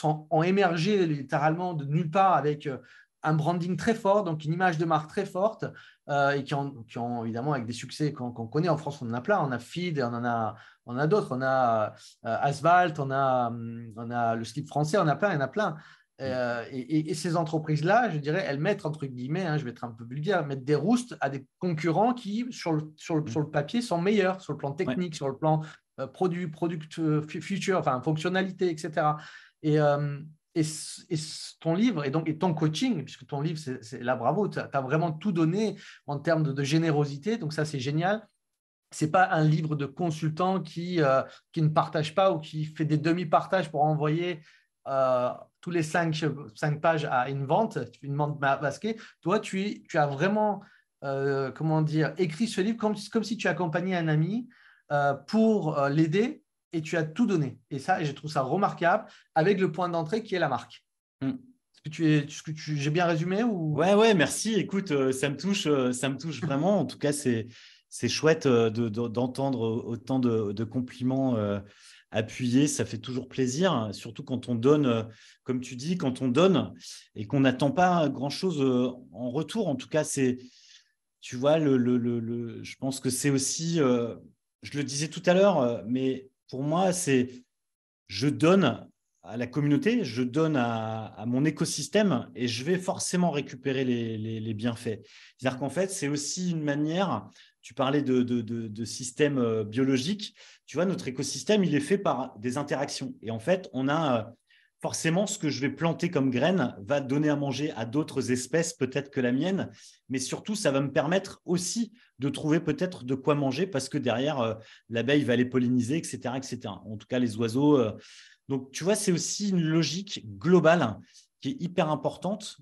Speaker 1: ont émergé littéralement de nulle part avec euh, un branding très fort, donc une image de marque très forte, euh, et qui ont, qui ont, évidemment avec des succès qu'on connaît. En France, on en a plein. On a Feed, on en a, on a d'autres. On a euh, Asphalt, on a, hum, on a le slip français, on a plein, il y en a plein. Mm. Euh, et, ces entreprises-là, je dirais, elles mettent, entre guillemets, hein, je vais être un peu vulgaire, mettent des roustes à des concurrents qui, sur le, sur le, mm. sur le papier, sont meilleurs sur le plan technique, sur le plan produit, product, future, enfin, fonctionnalité, etc. Et, et, ton livre et donc et ton coaching, puisque ton livre, c'est la bravo, tu as, vraiment tout donné en termes de, générosité, donc ça c'est génial. C'est pas un livre de consultant qui, euh, qui ne partage pas ou qui fait des demi-partages pour envoyer euh, tous les cinq, cinq, pages à une vente, une vente masquée. Toi, tu, tu as vraiment euh, comment dire, écrit ce livre comme, comme si tu accompagnais un ami pour l'aider et tu as tout donné. Et ça, je trouve ça remarquable avec le point d'entrée qui est la marque. Mm. Est-ce que tu es, j'ai bien résumé ou Ouais, ouais, merci.
Speaker 2: Écoute, euh, ça me touche, euh, ça me touche vraiment. En tout cas, c'est c'est chouette euh, d'entendre de, d'entendre autant de, compliments appuyés. Ça fait toujours plaisir, surtout quand on donne, comme tu dis, quand on donne et qu'on n'attend pas grand chose en retour. En tout cas, c'est tu vois, le, le, le je pense que c'est aussi, je le disais tout à l'heure, mais pour moi, c'est je donne à la communauté, je donne à, mon écosystème et je vais forcément récupérer les, bienfaits. C'est-à-dire qu'en fait, c'est aussi une manière, tu parlais de, de, de, système euh, biologique, tu vois, notre écosystème, il est fait par des interactions. Et en fait, on a euh, forcément, ce que je vais planter comme graine va donner à manger à d'autres espèces, peut-être que la mienne, mais surtout, ça va me permettre aussi de trouver peut-être de quoi manger parce que derrière, euh, l'abeille va les polliniser, etc., etc. En tout cas, les oiseaux. Euh. Donc, tu vois, c'est aussi une logique globale qui est hyper importante.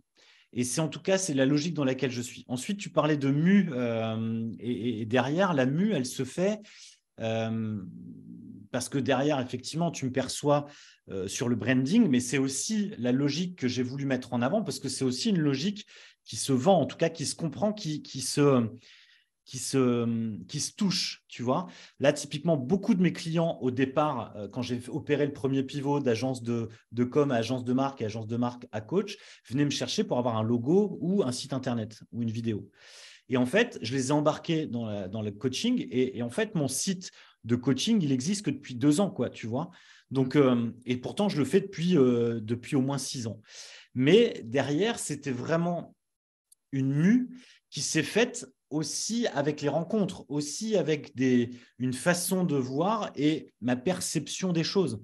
Speaker 2: Et c'est en tout cas, c'est la logique dans laquelle je suis. Ensuite, tu parlais de mue, euh, et, et, derrière, la mue, elle se fait parce que derrière, effectivement, tu me perçois euh, sur le branding, mais c'est aussi la logique que j'ai voulu mettre en avant, parce que c'est aussi une logique qui se vend, en tout cas qui se comprend, qui, qui se qui se, qui se touche, tu vois. Là, typiquement, beaucoup de mes clients au départ, euh, quand j'ai opéré le premier pivot d'agence de, de com à agence de marque et agence de marque à coach, venaient me chercher pour avoir un logo ou un site internet ou une vidéo. Et en fait, je les ai embarqués dans, dans le coaching et, et en fait, mon site, de coaching, il existe que depuis deux ans, quoi, tu vois. Donc, mm. euh, et pourtant, je le fais depuis, euh, depuis au moins six ans. Mais derrière, c'était vraiment une mue qui s'est faite aussi avec les rencontres, aussi avec des, une façon de voir et ma perception des choses.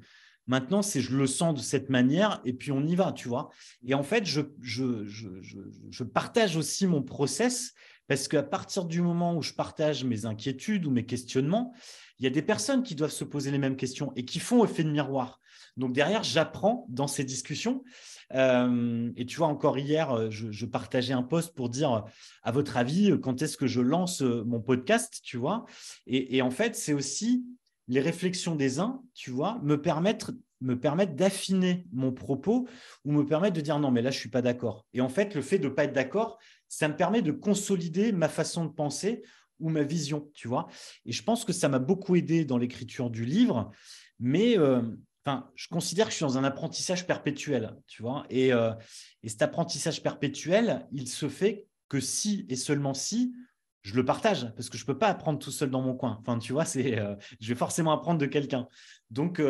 Speaker 2: Maintenant, c'est je le sens de cette manière et puis on y va, tu vois. Et en fait, je, je, je, je partage aussi mon process parce qu'à partir du moment où je partage mes inquiétudes ou mes questionnements, il y a des personnes qui doivent se poser les mêmes questions et qui font effet de miroir. Donc derrière, j'apprends dans ces discussions. Euh, et tu vois, encore hier, euh, je, partageais un post pour dire, à votre avis, euh, quand est-ce que je lance mon podcast, tu vois et, en fait, c'est aussi les réflexions des uns, tu vois, me permettre me permettent d'affiner mon propos ou me permettre de dire non mais là je suis pas d'accord. Et en fait le fait de ne pas être d'accord, ça me permet de consolider ma façon de penser ou ma vision, tu vois. Et je pense que ça m'a beaucoup aidé dans l'écriture du livre, mais euh, je considère que je suis dans un apprentissage perpétuel, tu vois. Euh, et, cet apprentissage perpétuel, il se fait que si et seulement si je le partage, parce que je ne peux pas apprendre tout seul dans mon coin. Enfin, tu vois, c'est, euh, je vais forcément apprendre de quelqu'un. Donc,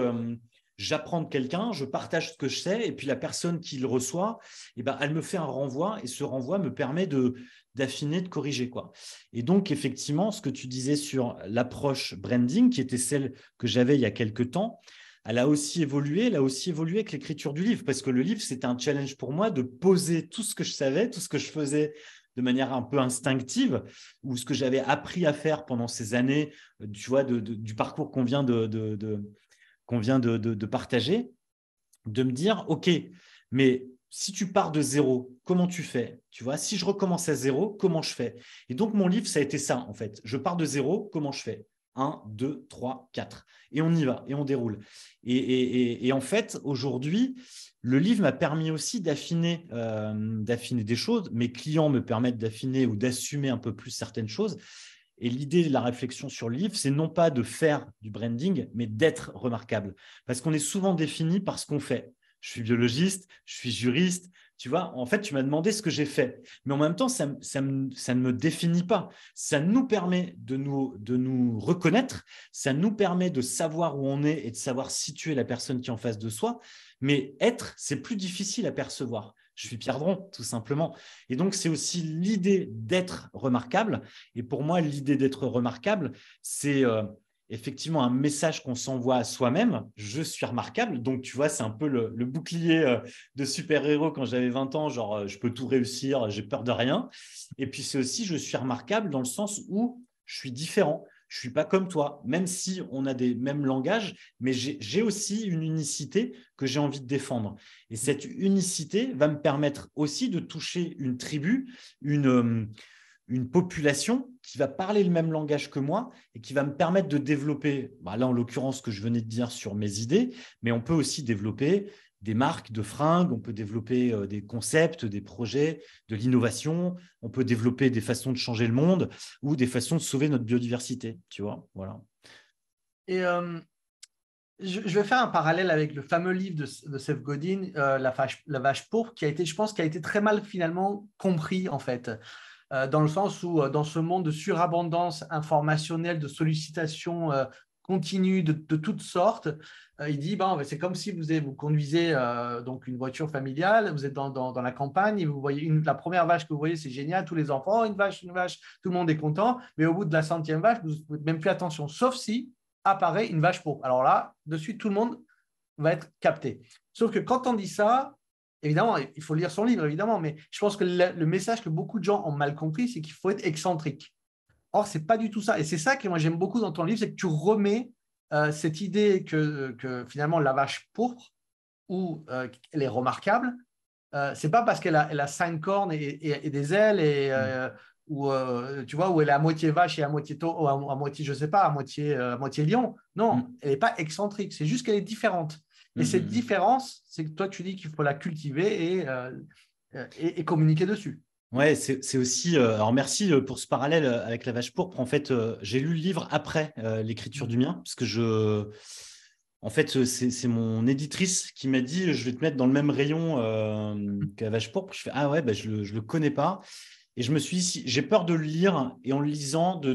Speaker 2: j'apprends de quelqu'un, je partage ce que je sais, et puis la personne qui le reçoit, eh ben, elle me fait un renvoi, et ce renvoi me permet de d'affiner, de corriger. quoi. Et donc, effectivement, ce que tu disais sur l'approche branding, qui était celle que j'avais il y a quelques temps, elle a aussi évolué, elle a aussi évolué avec l'écriture du livre, parce que le livre, c'était un challenge pour moi de poser tout ce que je savais, tout ce que je faisais de manière un peu instinctive, ou ce que j'avais appris à faire pendant ces années, euh, tu vois, du parcours qu'on vient de qu'on vient de, partager, de me dire, OK, mais si tu pars de zéro, comment tu fais Tu vois, si je recommence à zéro, comment je fais Et donc, mon livre, ça a été ça, en fait. Je pars de zéro, comment je fais 1, 2, 3, 4. Et on y va, et on déroule. Et, en fait, aujourd'hui, le livre m'a permis aussi d'affiner, euh, d'affiner des choses. Mes clients me permettent d'affiner ou d'assumer un peu plus certaines choses. Et l'idée de la réflexion sur le livre, c'est non pas de faire du branding, mais d'être remarquable. Parce qu'on est souvent défini par ce qu'on fait. Je suis biologiste, je suis juriste, tu vois, en fait, tu m'as demandé ce que j'ai fait. Mais en même temps, ça, ne me définit pas. Ça nous permet de nous, de nous reconnaître, ça nous permet de savoir où on est et de savoir situer la personne qui est en face de soi. Mais être, c'est plus difficile à percevoir je suis Pierre Dron, tout simplement. Et donc, c'est aussi l'idée d'être remarquable. Et pour moi, l'idée d'être remarquable, c'est euh, effectivement un message qu'on s'envoie à soi-même. Je suis remarquable. Donc, tu vois, c'est un peu le, bouclier euh, de super-héros quand j'avais 20 ans, genre, euh, je peux tout réussir, j'ai peur de rien. Et puis, c'est aussi, je suis remarquable dans le sens où je suis différent je ne suis pas comme toi, même si on a des mêmes langages, mais j'ai aussi une unicité que j'ai envie de défendre. Et cette unicité va me permettre aussi de toucher une tribu, une, euh, population qui va parler le même langage que moi et qui va me permettre de développer, bah là en l'occurrence ce que je venais de dire sur mes idées, mais on peut aussi développer des marques de fringues, on peut développer euh, des concepts, des projets, de l'innovation, on peut développer des façons de changer le monde ou des façons de sauver notre biodiversité, tu vois, voilà.
Speaker 1: Et euh, je, vais faire un parallèle avec le fameux livre de, de Seth Godin, euh, la, vache, la vache pourpre, qui a été, je pense, qui a été très mal finalement compris en fait. dans le sens où, dans ce monde de surabondance informationnelle, de sollicitation continue de, toutes sortes. Euh, il dit ben, c'est comme si vous, vous conduisez euh, donc une voiture familiale, vous êtes dans, la campagne, vous voyez une, la première vache que vous voyez, c'est génial, tous les enfants, oh, une vache, une vache, tout le monde est content, mais au bout de la centième vache, vous ne même plus attention, sauf si apparaît une vache pour Alors là, de suite tout le monde va être capté. Sauf que quand on dit ça, Évidemment, il faut lire son livre, évidemment, mais je pense que le, message que beaucoup de gens ont mal compris, c'est qu'il faut être excentrique. Or, c'est pas du tout ça. Et c'est ça que moi j'aime beaucoup dans ton livre, c'est que tu remets euh, cette idée euh, que, finalement la vache pourpre ou euh, elle est remarquable, euh, c'est pas parce qu'elle a, cinq cornes et, des ailes et mm. ou tu vois où elle est à moitié vache et à moitié à, moitié je sais pas, à moitié à moitié lion. Non, mm. elle n'est pas excentrique. C'est juste qu'elle est différente. Et cette mm. différence, c'est que toi tu dis qu'il faut la cultiver et, et communiquer dessus.
Speaker 2: Ouais, c'est aussi. Euh, alors merci euh, pour ce parallèle euh, avec la vache pourpre. En fait, j'ai lu le livre après l'écriture mmh. du mien, parce que je. En fait, c'est mon éditrice qui m'a dit je vais te mettre dans le même rayon mmh. que la vache pourpre. Je fais ah ouais, bah, je le le connais pas. Et je me suis dit j'ai peur de le lire et en le lisant de,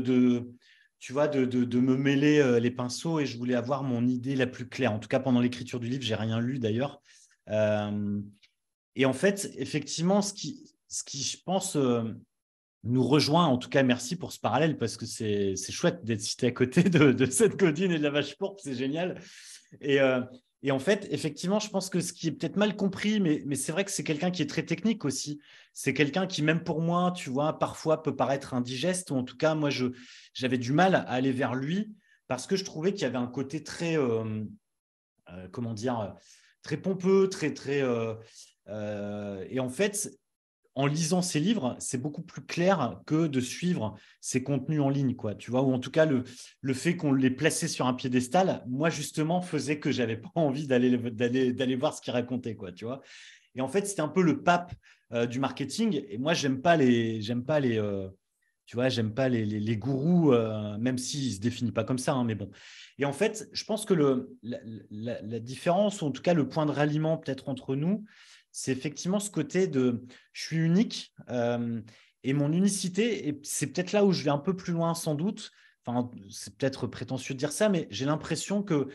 Speaker 2: tu vois de, me mêler les pinceaux et je voulais avoir mon idée la plus claire. En tout cas pendant l'écriture du livre, j'ai rien lu d'ailleurs. et en fait, effectivement, ce qui ce qui, je pense, euh, nous rejoint. En tout cas, merci pour ce parallèle parce que c'est chouette d'être cité à côté de, cette codine et de la vache pourpre. C'est génial. Euh, et, en fait, effectivement, je pense que ce qui est peut-être mal compris, mais, mais c'est vrai que c'est quelqu'un qui est très technique aussi. C'est quelqu'un qui, même pour moi, tu vois, parfois peut paraître indigeste ou en tout cas, moi, j'avais du mal à aller vers lui parce que je trouvais qu'il y avait un côté très, euh, comment dire, très pompeux, très, très. et en fait, en lisant ces livres, c'est beaucoup plus clair que de suivre ces contenus en ligne, quoi. Tu vois, ou en tout cas le, le fait qu'on les plaçait sur un piédestal, moi justement faisait que j'avais pas envie d'aller voir ce qu'ils racontaient, quoi. Tu vois. Et en fait, c'était un peu le pape euh, du marketing. Et moi, j'aime pas les j'aime pas les euh, tu vois, j'aime pas les, les, gourous, euh, même s'ils se définissent pas comme ça, hein, mais bon. Et en fait, je pense que le, la, la différence, ou en tout cas le point de ralliement peut-être entre nous, c'est effectivement ce côté de je suis unique euh, et mon unicité, et c'est peut-être là où je vais un peu plus loin sans doute, enfin, c'est peut-être prétentieux de dire ça, mais j'ai l'impression que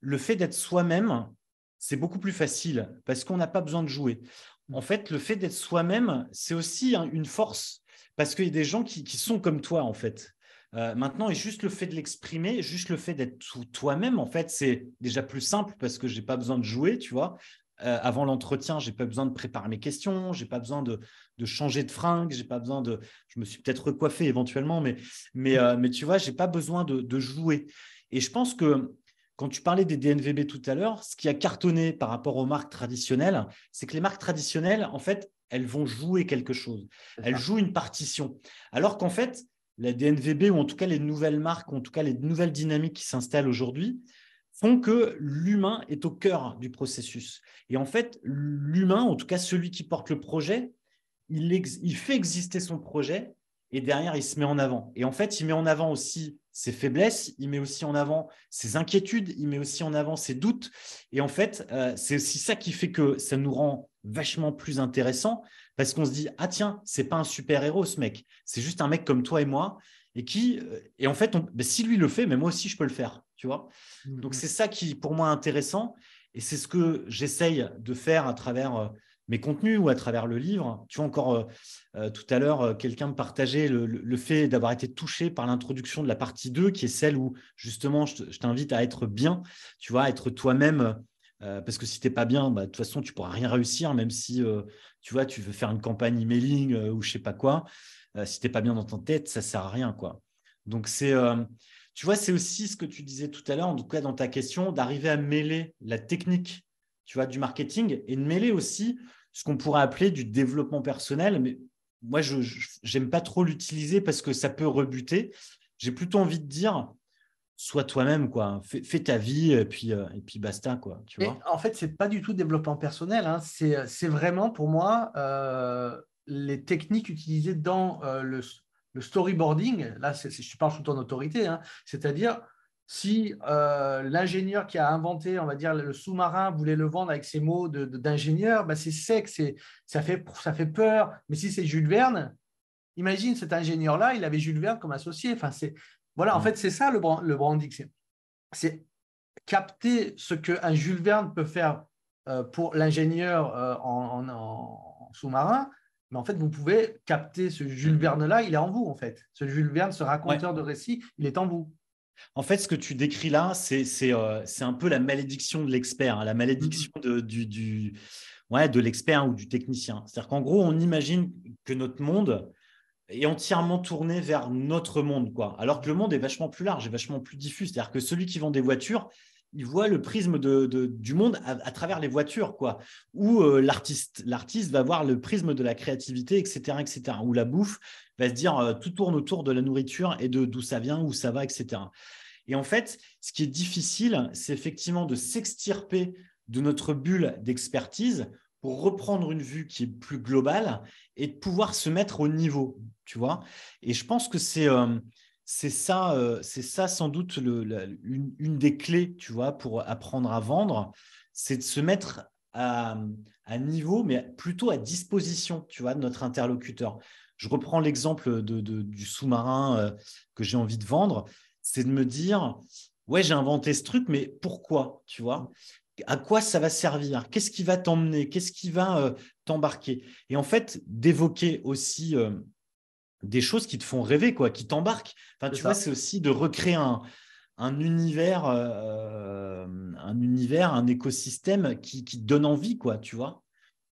Speaker 2: le fait d'être soi-même, c'est beaucoup plus facile parce qu'on n'a pas besoin de jouer. En fait, le fait d'être soi-même, c'est aussi une force parce qu'il y a des gens qui, sont comme toi, en fait. Euh, maintenant, et juste le fait de l'exprimer, juste le fait d'être toi-même, en fait, c'est déjà plus simple parce que je n'ai pas besoin de jouer, tu vois. Euh, avant l'entretien, j'ai pas besoin de préparer mes questions, j'ai pas besoin de, changer de fringue, j'ai pas besoin de, je me suis peut-être recoiffé éventuellement, mais mais mm. euh, mais tu vois, j'ai pas besoin de, de, jouer. Et je pense que quand tu parlais des DNVB tout à l'heure, ce qui a cartonné par rapport aux marques traditionnelles, c'est que les marques traditionnelles, en fait, elles vont jouer quelque chose. Elles jouent une partition. Alors qu'en fait, la DNVB, ou en tout cas les nouvelles marques, ou en tout cas les nouvelles dynamiques qui s'installent aujourd'hui, font que l'humain est au cœur du processus. Et en fait, l'humain, en tout cas celui qui porte le projet, il, fait exister son projet et derrière, il se met en avant. Et en fait, il met en avant aussi ses faiblesses, il met aussi en avant ses inquiétudes, il met aussi en avant ses doutes. Et en fait, euh, c'est aussi ça qui fait que ça nous rend vachement plus intéressant parce qu'on se dit ah tiens, c'est pas un super héros ce mec, c'est juste un mec comme toi et moi et qui euh, et en fait ben, si lui le fait mais ben, moi aussi je peux le faire tu vois mmh. donc c'est ça qui pour moi intéressant et c'est ce que j'essaye de faire à travers euh, mes contenus ou à travers le livre. Tu vois, encore euh, tout à l'heure, quelqu'un me partageait le, fait d'avoir été touché par l'introduction de la partie 2, qui est celle où justement je t'invite à être bien, tu vois, être toi-même. parce que si tu n'es pas bien, bah, de toute façon, tu ne pourras rien réussir, même si tu vois, tu veux faire une campagne emailing euh, ou je sais pas quoi, euh, si t'es pas bien dans ta tête, ça sert à rien, quoi. Donc c'est, euh, tu vois, c'est aussi ce que tu disais tout à l'heure, en tout cas dans ta question, d'arriver à mêler la technique, tu vois, du marketing et de mêler aussi ce qu'on pourrait appeler du développement personnel, mais moi, je n'aime pas trop l'utiliser parce que ça peut rebuter. J'ai plutôt envie de dire, sois toi-même, quoi. Fais, ta vie et puis, euh, puis basta, quoi. Tu
Speaker 1: vois en fait, c'est pas du tout développement personnel. Hein. C'est euh, vraiment pour moi euh, les techniques utilisées dans le, storyboarding. Là, je parle sous ton autorité. Hein. C'est-à-dire, si l'ingénieur qui a inventé, on va dire, le sous-marin voulait le vendre avec ses mots d'ingénieur, de, bah, c'est sec, ça fait, ça fait peur. Mais si c'est Jules Verne, imagine cet ingénieur-là, il avait Jules Verne comme associé. Enfin, c'est voilà, en mm. fait, c'est ça le, brand, le branding. C'est capter ce qu'un Jules Verne peut faire euh, pour l'ingénieur euh, en, sous-marin. Mais en fait, vous pouvez capter ce Jules mm. Verne-là, il est en vous, en fait. Ce Jules Verne, ce raconteur de récits, il est en vous. En fait, ce que
Speaker 2: tu décris là, c'est euh, un peu la malédiction de l'expert, hein, la malédiction mm-hmm. du, de l'expert ou du technicien. C'est-à-dire qu'en gros, on imagine que notre monde, est entièrement tourné vers notre monde, quoi. Alors que le monde est vachement plus large et vachement plus diffus. C'est-à-dire que celui qui vend des voitures, il voit le prisme du monde à, travers les voitures, quoi. Ou euh, l'artiste, va voir le prisme de la créativité, etc., etc. Ou la bouffe va se dire euh, tout tourne autour de la nourriture et de d'où ça vient, où ça va, etc. Et en fait, ce qui est difficile, c'est effectivement de s'extirper de notre bulle d'expertise reprendre une vue qui est plus globale et de pouvoir se mettre au niveau, tu vois. Et je pense que c'est euh, ça, euh, c'est ça sans doute une, des clés, tu vois, pour apprendre à vendre, c'est de se mettre à, niveau, mais plutôt à disposition, tu vois, de notre interlocuteur. Je reprends l'exemple de, du sous-marin euh, que j'ai envie de vendre, c'est de me dire, ouais, j'ai inventé ce truc, mais pourquoi, tu vois à quoi ça va servir Qu'est-ce qui va t'emmener Qu'est-ce qui va euh, t'embarquer Et en fait, d'évoquer aussi euh, des choses qui te font rêver, quoi, qui t'embarquent. Enfin, tu vois, c'est aussi de recréer un, univers, euh, un univers, un écosystème qui, te donne envie, quoi,
Speaker 1: tu vois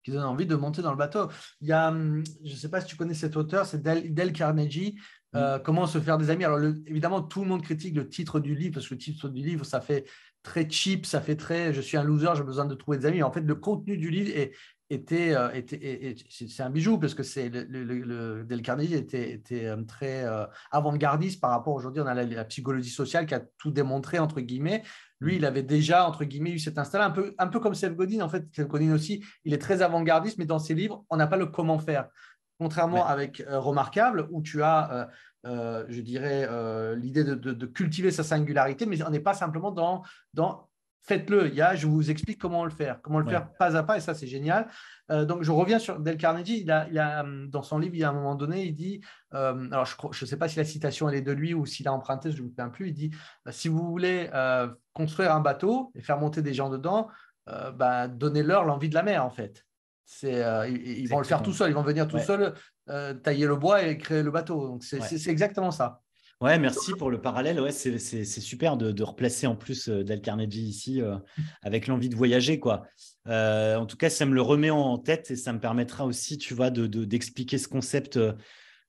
Speaker 1: qui donne envie de monter dans le bateau. Il y a, hum, je ne sais pas si tu connais cet auteur, c'est Dale, Carnegie, mm. euh, Comment se faire des amis. Alors, évidemment, tout le monde critique le titre du livre, parce que le titre du livre, ça fait très cheap, ça fait très je suis un loser, j'ai besoin de trouver des amis. En fait, le contenu du livre est, était, euh, était c'est un bijou parce que c'est le, Del Carnegie était, était euh, très euh, avant-gardiste par rapport aujourd'hui on a la, psychologie sociale qui a tout démontré entre guillemets lui il mm. avait déjà entre guillemets eu cet instinct un peu un peu comme Seth Godin en fait Seth Godin aussi il est très avant-gardiste mais dans ses livres on n'a pas le comment faire contrairement avec Remarquable où tu as je dirais l'idée de, de, cultiver sa singularité mais on n'est pas simplement dans dans Faites-le. Il je vous explique comment le faire, comment le faire pas à pas, et ça, c'est génial. Euh, donc, je reviens sur Del Carnegie. Il a, euh, dans son livre, il y a un moment donné, il dit euh, alors, je ne sais pas si la citation elle est de lui ou s'il a emprunté, je ne me souviens plus. Il dit si vous voulez construire un bateau et faire monter des gens dedans, ben, donnez-leur l'envie de la mer, en fait. ils, vont le faire tout seuls, ils vont venir tout seuls, tailler le bois et créer le bateau. Donc c'est exactement ça
Speaker 2: merci pour le parallèle. Ouais, c'est, c'est, super de, replacer en plus euh, Dal Carnegie ici euh, avec l'envie de voyager. quoi. Euh, en tout cas, ça me le remet en tête et ça me permettra aussi, tu vois, de, d'expliquer ce concept,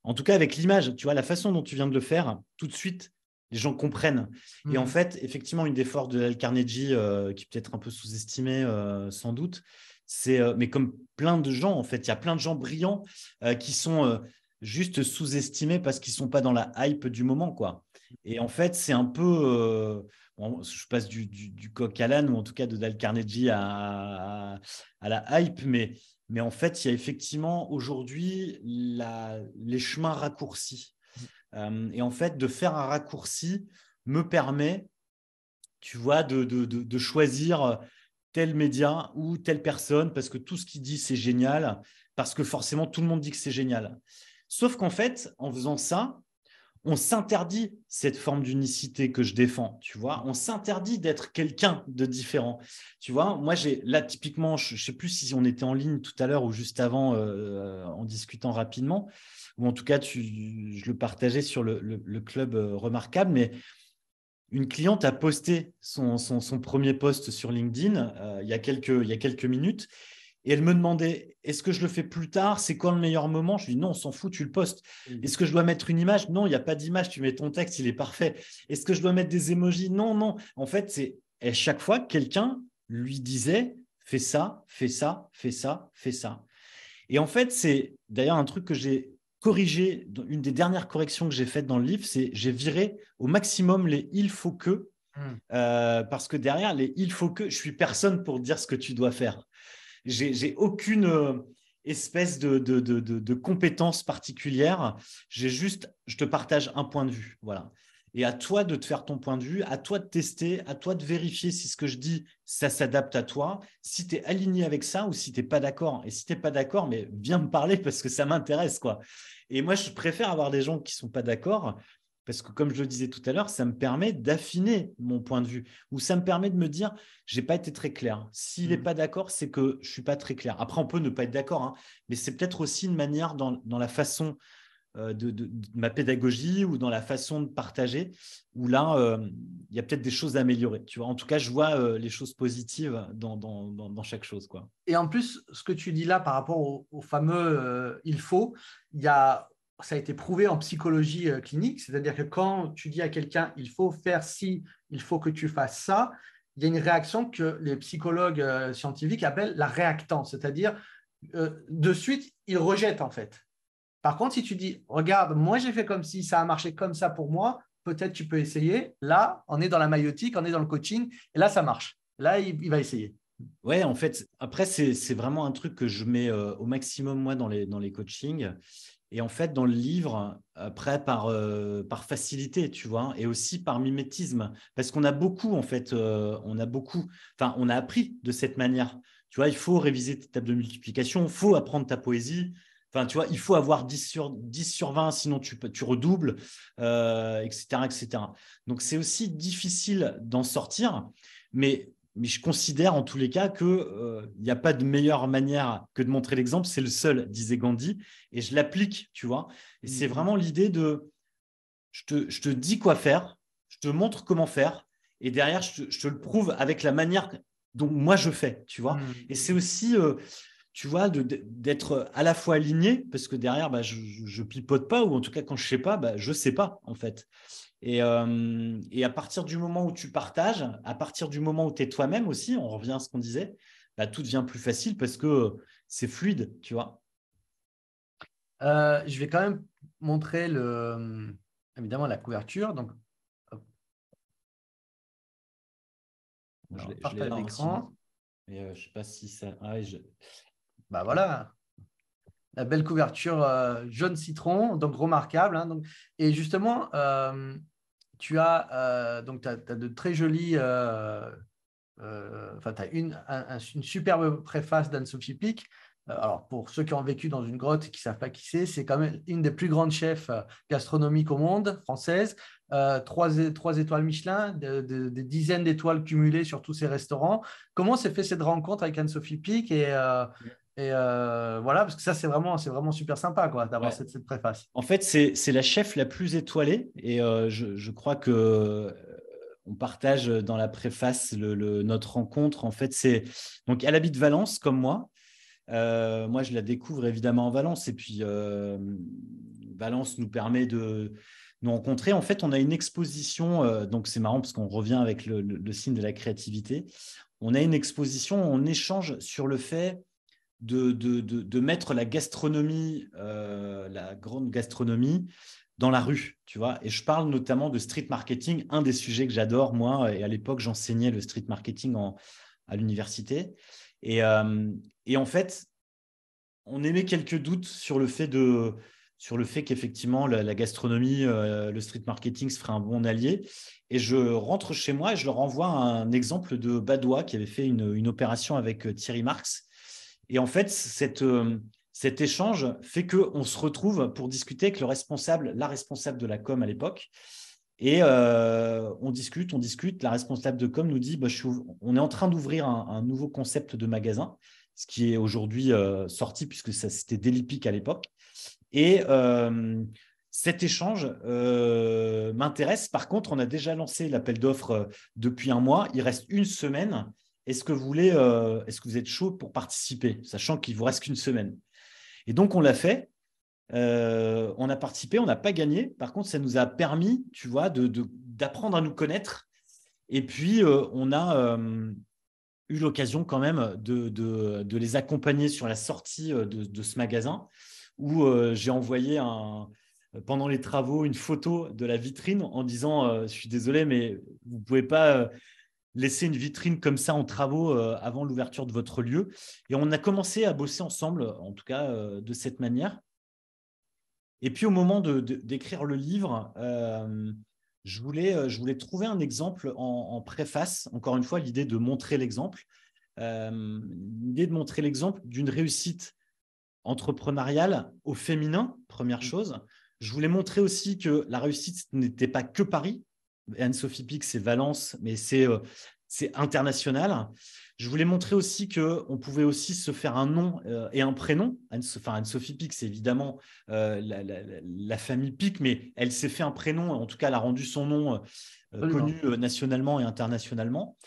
Speaker 2: en tout cas avec l'image, tu vois, la façon dont tu viens de le faire, tout de suite, les gens comprennent. Et en mmh. fait, effectivement, une des forces de Carnegie, qui peut être un peu sous-estimée sans doute, c'est, mais comme plein de gens en fait il y a plein de gens brillants qui sont juste sous-estimés parce qu'ils ne sont pas dans la hype du moment, quoi. Et en fait, c'est un peu, euh, je passe du, du, coq à l'âne ou en tout cas de Dal Carnegie à, la hype, mais, en fait, il y a effectivement aujourd'hui les chemins raccourcis. Euh, et en fait, de faire un raccourci me permet, tu vois, de, de choisir tel média ou telle personne parce que tout ce qu'il dit, c'est génial, parce que forcément, tout le monde dit que c'est génial. Sauf qu'en fait, en faisant ça, on s'interdit cette forme d'unicité que je défends, tu vois. On s'interdit d'être quelqu'un de différent, tu vois. Moi, j'ai là typiquement, je, ne sais plus si on était en ligne tout à l'heure ou juste avant euh, euh, en discutant rapidement, ou en tout cas, je le partageais sur le, club euh, remarquable, mais une cliente a posté son, premier post sur LinkedIn il y a quelques minutes et elle me demandait, est-ce que je le fais plus tard C'est quand le meilleur moment Je lui dis, non, on s'en fout, tu le postes. Mmh. Est-ce que je dois mettre une image Non, il n'y a pas d'image, tu mets ton texte, il est parfait. Est-ce que je dois mettre des émojis Non, non. En fait, c'est à chaque fois, quelqu'un lui disait, fais ça, fais ça, fais ça, fais ça. Et en fait, c'est d'ailleurs un truc que j'ai corrigé, une des dernières corrections que j'ai faites dans le livre, c'est j'ai viré au maximum les il faut que, mmh. euh, parce que derrière les il faut que je suis personne pour dire ce que tu dois faire j'ai aucune euh, espèce de, compétence particulière. J'ai juste, je te partage un point de vue. Voilà. Et à toi de te faire ton point de vue, à toi de tester, à toi de vérifier si ce que je dis, ça s'adapte à toi, si tu es aligné avec ça ou si tu n'es pas d'accord. Et si tu n'es pas d'accord, mais viens me parler parce que ça m'intéresse. quoi. Et moi, je préfère avoir des gens qui ne sont pas d'accord parce que comme je le disais tout à l'heure, ça me permet d'affiner mon point de vue ou ça me permet de me dire, je n'ai pas été très clair. S'il n'est mm. pas d'accord, c'est que je ne suis pas très clair. Après, on peut ne pas être d'accord, hein, mais c'est peut-être aussi une manière dans, la façon euh, de, ma pédagogie ou dans la façon de partager où là, euh, il y a peut-être des choses à améliorer. Tu vois, en tout cas, je vois euh, les choses positives dans, chaque chose. Quoi.
Speaker 1: Et en plus, ce que tu dis là par rapport au, au fameux il faut, il y a ça a été prouvé en psychologie euh, clinique, c'est-à-dire que quand tu dis à quelqu'un il faut faire ci, il faut que tu fasses ça, il y a une réaction que les psychologues euh, scientifiques appellent la réactance, c'est-à-dire euh, de suite, il rejettent en fait. Par contre, si tu dis regarde, moi j'ai fait comme si ça a marché comme ça pour moi, peut-être tu peux essayer. Là, on est dans la maïotique, on est dans le coaching, et là ça marche. Là, il, va essayer. Ouais, en fait, après, c'est
Speaker 2: vraiment un truc que je mets au maximum, moi, dans les, dans les coachings. Et en fait, dans le livre, après, par, euh, par facilité, tu vois, et aussi par mimétisme, parce qu'on a beaucoup, en fait, euh, on a beaucoup, enfin, on a appris de cette manière. Tu vois, il faut réviser tes tables de multiplication, il faut apprendre ta poésie, Enfin, tu vois, il faut avoir 10 sur, 10 sur 20, sinon tu, tu redoubles, etc., euh, etc. Donc, c'est aussi difficile d'en sortir. Mais mais je considère en tous les cas qu'il euh, n'y a pas de meilleure manière que de montrer l'exemple, c'est le seul, disait Gandhi, et je l'applique, tu vois. Et c'est mm-hmm. vraiment l'idée de, je te, dis quoi faire, je te montre comment faire, et derrière, je te, le prouve avec la manière dont moi je fais, tu vois. Mm. Et c'est aussi, euh, tu vois, d'être à la fois aligné, parce que derrière, bah, je, je, pipote pas, ou en tout cas, quand je sais pas, bah, je sais pas, en fait. Et, euh, à partir du moment où tu partages, à partir du moment où tu es toi-même aussi, on revient à ce qu'on disait, bah, tout devient plus facile parce que c'est fluide, tu vois.
Speaker 1: Euh, je vais quand même montrer le, évidemment la couverture. Donc, vais je l'écran. Je euh, je sais pas si ça. Ah bah, voilà, la belle couverture euh, jaune citron, donc remarquable. Hein. et justement, euh, tu as, euh, donc, tu as, de très jolies. Enfin, tu as une, une, superbe préface d'Anne-Sophie Pic. Alors, pour ceux qui ont vécu dans une grotte et qui ne savent pas qui c'est, c'est quand même une des plus grandes chefs gastronomiques au monde, française. trois, trois, étoiles Michelin, des dizaines d'étoiles cumulées sur tous ces restaurants. Comment s'est fait cette rencontre avec Anne-Sophie Pic et et euh, voilà, parce que ça, c'est vraiment, c'est vraiment super sympa quoi, d'avoir cette, préface. En fait,
Speaker 2: c'est la chef la plus étoilée. Et euh, je, je, crois que euh, on partage dans la préface le, notre rencontre. En fait, c'est donc elle habite Valence comme moi. moi, je la découvre évidemment en Valence. Et puis, Valence nous permet de nous rencontrer. En fait, on a une exposition. donc, c'est marrant parce qu'on revient avec le, le, signe de la créativité. On a une exposition. On échange sur le fait de, de, de, mettre la gastronomie, euh, la grande gastronomie, dans la rue, tu vois. Et je parle notamment de street marketing, un des sujets que j'adore, moi. Et à l'époque, j'enseignais le street marketing en, à l'université. Et, euh, et, en fait, on émet quelques doutes sur le fait de sur le fait qu'effectivement la, gastronomie, euh, le street marketing se ferait un bon allié. Et je rentre chez moi et je leur envoie un exemple de Badois qui avait fait une, une opération avec Thierry Marx et en fait, euh, cet échange fait qu'on se retrouve pour discuter avec le responsable, la responsable de la com à l'époque. Et euh, on discute, on discute. La responsable de com nous dit bah, on est en train d'ouvrir un, nouveau concept de magasin, ce qui est aujourd'hui euh, sorti puisque ça c'était Delipic à l'époque. Et cet échange m'intéresse. Par contre, on a déjà lancé l'appel d'offres depuis un mois. Il reste une semaine est-ce que vous voulez, euh, est-ce que vous êtes chaud pour participer, sachant qu'il vous reste qu'une semaine. Et donc on l'a fait. Euh, on a participé, on n'a pas gagné. Par contre, ça nous a permis, tu vois, d'apprendre à nous connaître. Et puis euh, on a eu l'occasion quand même de, les accompagner sur la sortie de, ce magasin, où j'ai envoyé pendant les travaux une photo de la vitrine en disant je suis désolé mais vous pouvez pas laisser une vitrine comme ça en travaux euh, avant l'ouverture de votre lieu. Et on a commencé à bosser ensemble, en tout cas euh, de cette manière. Et puis au moment d'écrire le livre, euh, je, voulais, je, voulais, trouver un exemple en, préface. Encore une fois, l'idée de montrer l'exemple. l'idée de montrer l'exemple d'une réussite entrepreneuriale au féminin, première mmh. chose. Je voulais montrer aussi que la réussite n'était pas que Paris, Anne-Sophie Pic, c'est Valence, mais euh, c'est international. Je voulais montrer aussi que on pouvait aussi se faire un nom euh, et un prénom. Anne-Sophie Pic, c'est évidemment euh, la, famille Pic, mais elle s'est fait un prénom, en tout cas, elle a rendu son nom connu nationalement et internationalement.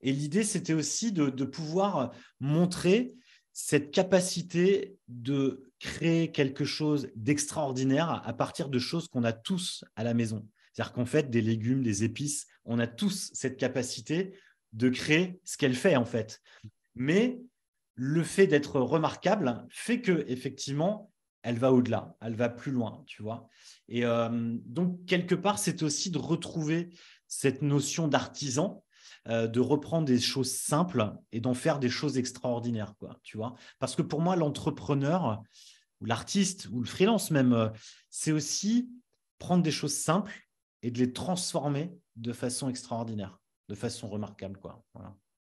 Speaker 2: Et l'idée, c'était aussi de pouvoir montrer cette capacité de créer quelque chose d'extraordinaire à partir de choses qu'on a tous à la maison. C'est-à-dire qu'en fait, des légumes, des épices, on a tous cette capacité de créer ce qu'elle fait en fait. Mais le fait d'être remarquable fait que effectivement, elle va au-delà, elle va plus loin, tu vois. Et euh, donc quelque part, c'est aussi de retrouver cette notion d'artisan, euh, de reprendre des choses simples et d'en faire des choses extraordinaires, quoi, tu vois. Parce que pour moi, l'entrepreneur ou l'artiste ou le freelance même, euh, c'est aussi prendre des choses simples et de les transformer de façon extraordinaire,
Speaker 1: de façon remarquable. Quoi.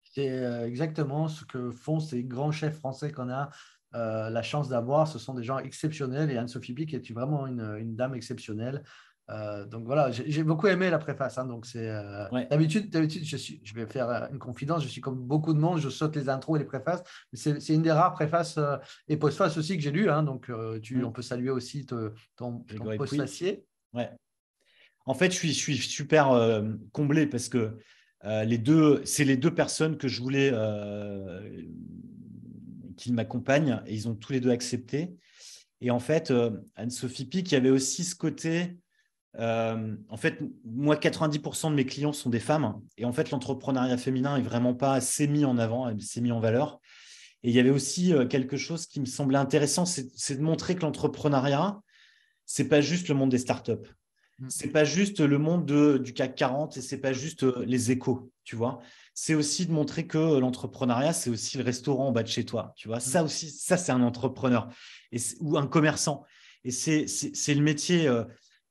Speaker 1: C'est euh, exactement ce que font ces grands chefs français qu'on a euh, la chance d'avoir. Ce sont des gens exceptionnels et Anne-Sophie Pic est vraiment une, dame exceptionnelle. Euh, donc voilà, j'ai beaucoup aimé la préface. Hein. donc c'est d'habitude, je, suis, je vais faire une confidence. Je suis comme beaucoup de monde, je saute les intros et les préfaces. C'est une des rares préfaces et postfaces aussi que j'ai lues. Hein. donc tu, mm. on peut saluer aussi ton, post postfacier.
Speaker 2: Ouais. En fait, je suis, super euh, comblé parce que euh, les deux, c'est les deux personnes que je voulais euh, qu'ils m'accompagnent et ils ont tous les deux accepté. Et en fait, Anne-Sophie Pic, il y avait aussi ce côté. en fait, moi, 90% de mes clients sont des femmes. Et en fait, l'entrepreneuriat féminin est vraiment pas assez mis en avant, c'est mis en valeur. Et il y avait aussi quelque chose qui me semblait intéressant, c'est de montrer que l'entrepreneuriat, c'est pas juste le monde des startups. Mm. C'est pas juste le monde du CAC 40 et c'est pas juste euh, les échos, tu vois. C'est aussi de montrer que l'entrepreneuriat, c'est aussi le restaurant en bas de chez toi, tu vois. Mm. Ça aussi, ça c'est un entrepreneur ou un commerçant. Et c'est le métier euh,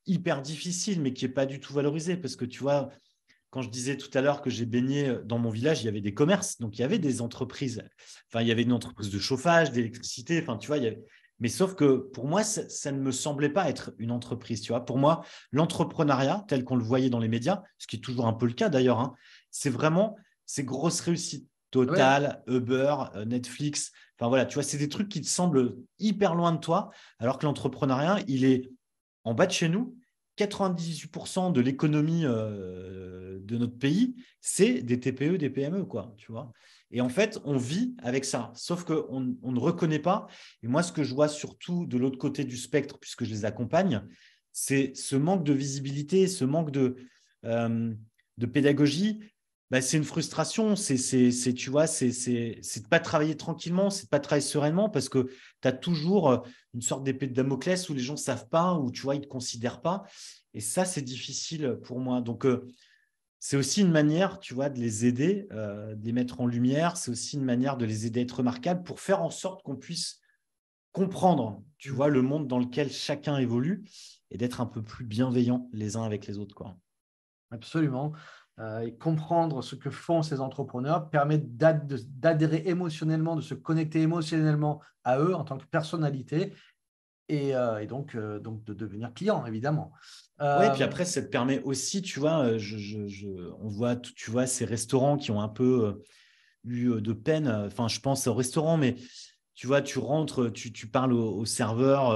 Speaker 2: hyper difficile, mais qui est pas du tout valorisé parce que tu vois, quand je disais tout à l'heure que j'ai baigné euh, dans mon village, il y avait des commerces, donc il y avait des entreprises. Enfin, il y avait une entreprise de chauffage, d'électricité. Enfin, tu vois, il y avait, mais sauf que pour moi, ça, ne me semblait pas être une entreprise. Tu vois, pour moi, l'entrepreneuriat tel qu'on le voyait dans les médias, ce qui est toujours un peu le cas d'ailleurs, hein, c'est vraiment ces grosses réussites. Total, Uber, euh, Netflix. Enfin voilà, tu vois, c'est des trucs qui te semblent hyper loin de toi, alors que l'entrepreneuriat, il est en bas de chez nous. 98% de l'économie euh, de notre pays, c'est des TPE, des PME, quoi, tu vois. Et en fait, on vit avec ça, sauf qu'on ne reconnaît pas. Et moi, ce que je vois surtout de l'autre côté du spectre, puisque je les accompagne, c'est ce manque de visibilité, ce manque de, euh, pédagogie. Bah, c'est une frustration, c'est, c'est, c'est tu vois, c'est, pas travailler tranquillement, c'est de pas travailler sereinement parce que tu as toujours euh, une sorte d'épée de Damoclès où les gens ne savent pas, où tu vois, ils te considèrent pas. Et ça, c'est difficile pour moi. Donc, euh, c'est aussi une manière, tu vois, de les aider, euh, de les mettre en lumière. C'est aussi une manière de les aider à être remarquables pour faire en sorte qu'on puisse comprendre, tu vois, le monde dans lequel chacun évolue et d'être un peu plus bienveillant les uns avec les autres, quoi.
Speaker 1: Absolument. Euh, et comprendre ce que font ces entrepreneurs permet d'adhérer émotionnellement, de se connecter émotionnellement à eux en tant que personnalité et, euh, donc, donc de devenir client, évidemment. Oui, Ouais, puis euh, après, ça te permet aussi, tu vois, euh, on voit, tu
Speaker 2: vois, ces restaurants qui ont un peu euh, eu de peine. Enfin, je pense au restaurant, mais tu vois, tu rentres, tu, parles au, serveur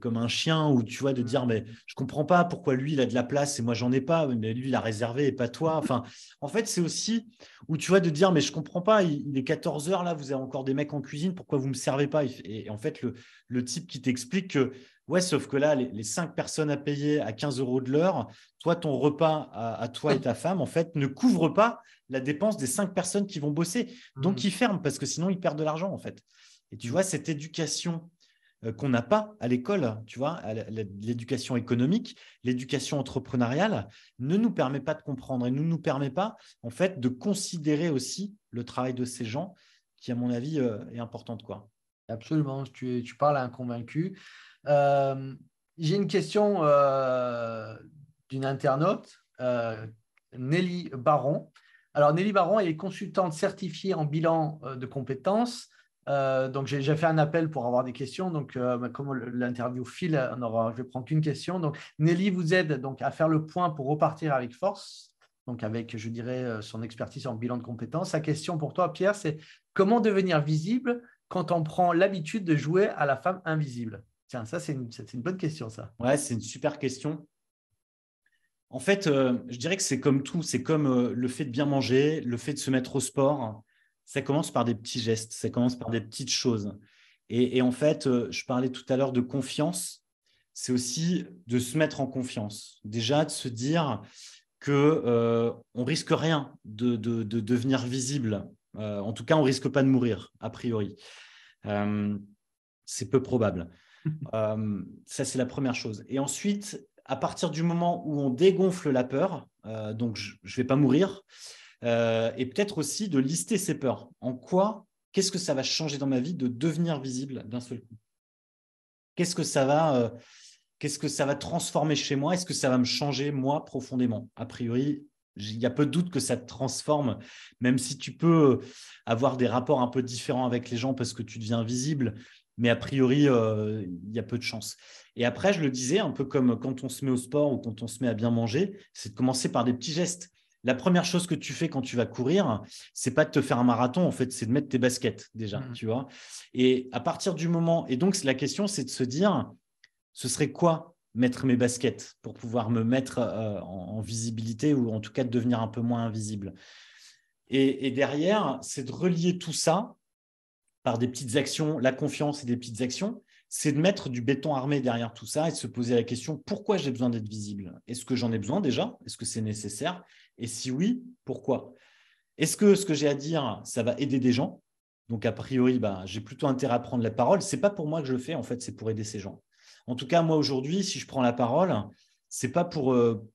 Speaker 2: comme un chien, ou tu vois, de mmh. dire, mais je comprends pas pourquoi lui, il a de la place et moi, j'en ai pas, mais lui, il a réservé et pas toi. Enfin, en fait, c'est aussi où tu vois, de dire, mais je comprends pas, il, est 14 heures là, vous avez encore des mecs en cuisine, pourquoi vous me servez pas et, en fait, le, le type qui t'explique que Ouais, sauf que là, les, cinq personnes à payer à 15 euros de l'heure, toi, ton repas à, toi et ta femme, en fait, ne couvre pas la dépense des cinq personnes qui vont bosser. Donc, mhm. ils ferment parce que sinon, ils perdent de l'argent, en fait. Et tu vois, cette éducation euh, qu'on n'a pas à l'école, tu vois, l'éducation économique, l'éducation entrepreneuriale, ne nous permet pas de comprendre et ne nous permet pas, en fait, de considérer aussi le travail de ces gens qui, à mon avis, euh, est importante. Quoi.
Speaker 1: Absolument, tu parles à un convaincu. Euh, j'ai une question euh, d'une internaute, euh, Nelly Baron. Alors, Nelly Baron, est consultante certifiée en bilan de compétences. donc, j'ai fait un appel pour avoir des questions. Donc, bah, comme l'interview file, je ne prends qu'une question. Donc, Nelly vous aide donc, à faire le point pour repartir avec force donc avec, je dirais, son expertise en bilan de compétences. Sa question pour toi, Pierre, c'est comment devenir visible quand on prend l'habitude de jouer à la femme invisible ça, c'est une, bonne question, ça.
Speaker 2: Ouais, c'est une super question. En fait, euh, je dirais que c'est comme tout. C'est comme euh, le fait de bien manger, le fait de se mettre au sport. Ça commence par des petits gestes, ça commence par des petites choses. Et, en fait, euh, je parlais tout à l'heure de confiance. C'est aussi de se mettre en confiance. Déjà, de se dire que on risque rien de, de devenir visible. en tout cas, on risque pas de mourir, a priori. c'est peu probable. Euh, ça, c'est la première chose. Et ensuite, à partir du moment où on dégonfle la peur, euh, donc je ne vais pas mourir, euh, et peut-être aussi de lister ses peurs. En quoi, qu'est-ce que ça va changer dans ma vie de devenir visible d'un seul coup Qu'est-ce que ça va qu'est-ce que ça va transformer chez moi Est-ce que ça va me changer moi profondément A priori, il y a peu de doute que ça te transforme, même si tu peux avoir des rapports un peu différents avec les gens parce que tu deviens visible, mais a priori, euh, il y a peu de chance. Et après, je le disais, un peu comme quand on se met au sport ou quand on se met à bien manger, c'est de commencer par des petits gestes. La première chose que tu fais quand tu vas courir, c'est pas de te faire un marathon, en fait, c'est de mettre tes baskets déjà, mmh. tu vois. Et à partir du moment, et donc la question, c'est de se dire, ce serait quoi mettre mes baskets pour pouvoir me mettre euh, en, visibilité ou en tout cas de devenir un peu moins invisible. et derrière, c'est de relier tout ça par des petites actions, la confiance et des petites actions, c'est de mettre du béton armé derrière tout ça et de se poser la question pourquoi j'ai besoin d'être visible Est-ce que j'en ai besoin déjà Est-ce que c'est nécessaire Et si oui, pourquoi Est-ce que ce que j'ai à dire, ça va aider des gens Donc, a priori, bah, j'ai plutôt intérêt à prendre la parole. C'est pas pour moi que je le fais, en fait, c'est pour aider ces gens. En tout cas, moi, aujourd'hui, si je prends la parole, c'est pas pour. Euh,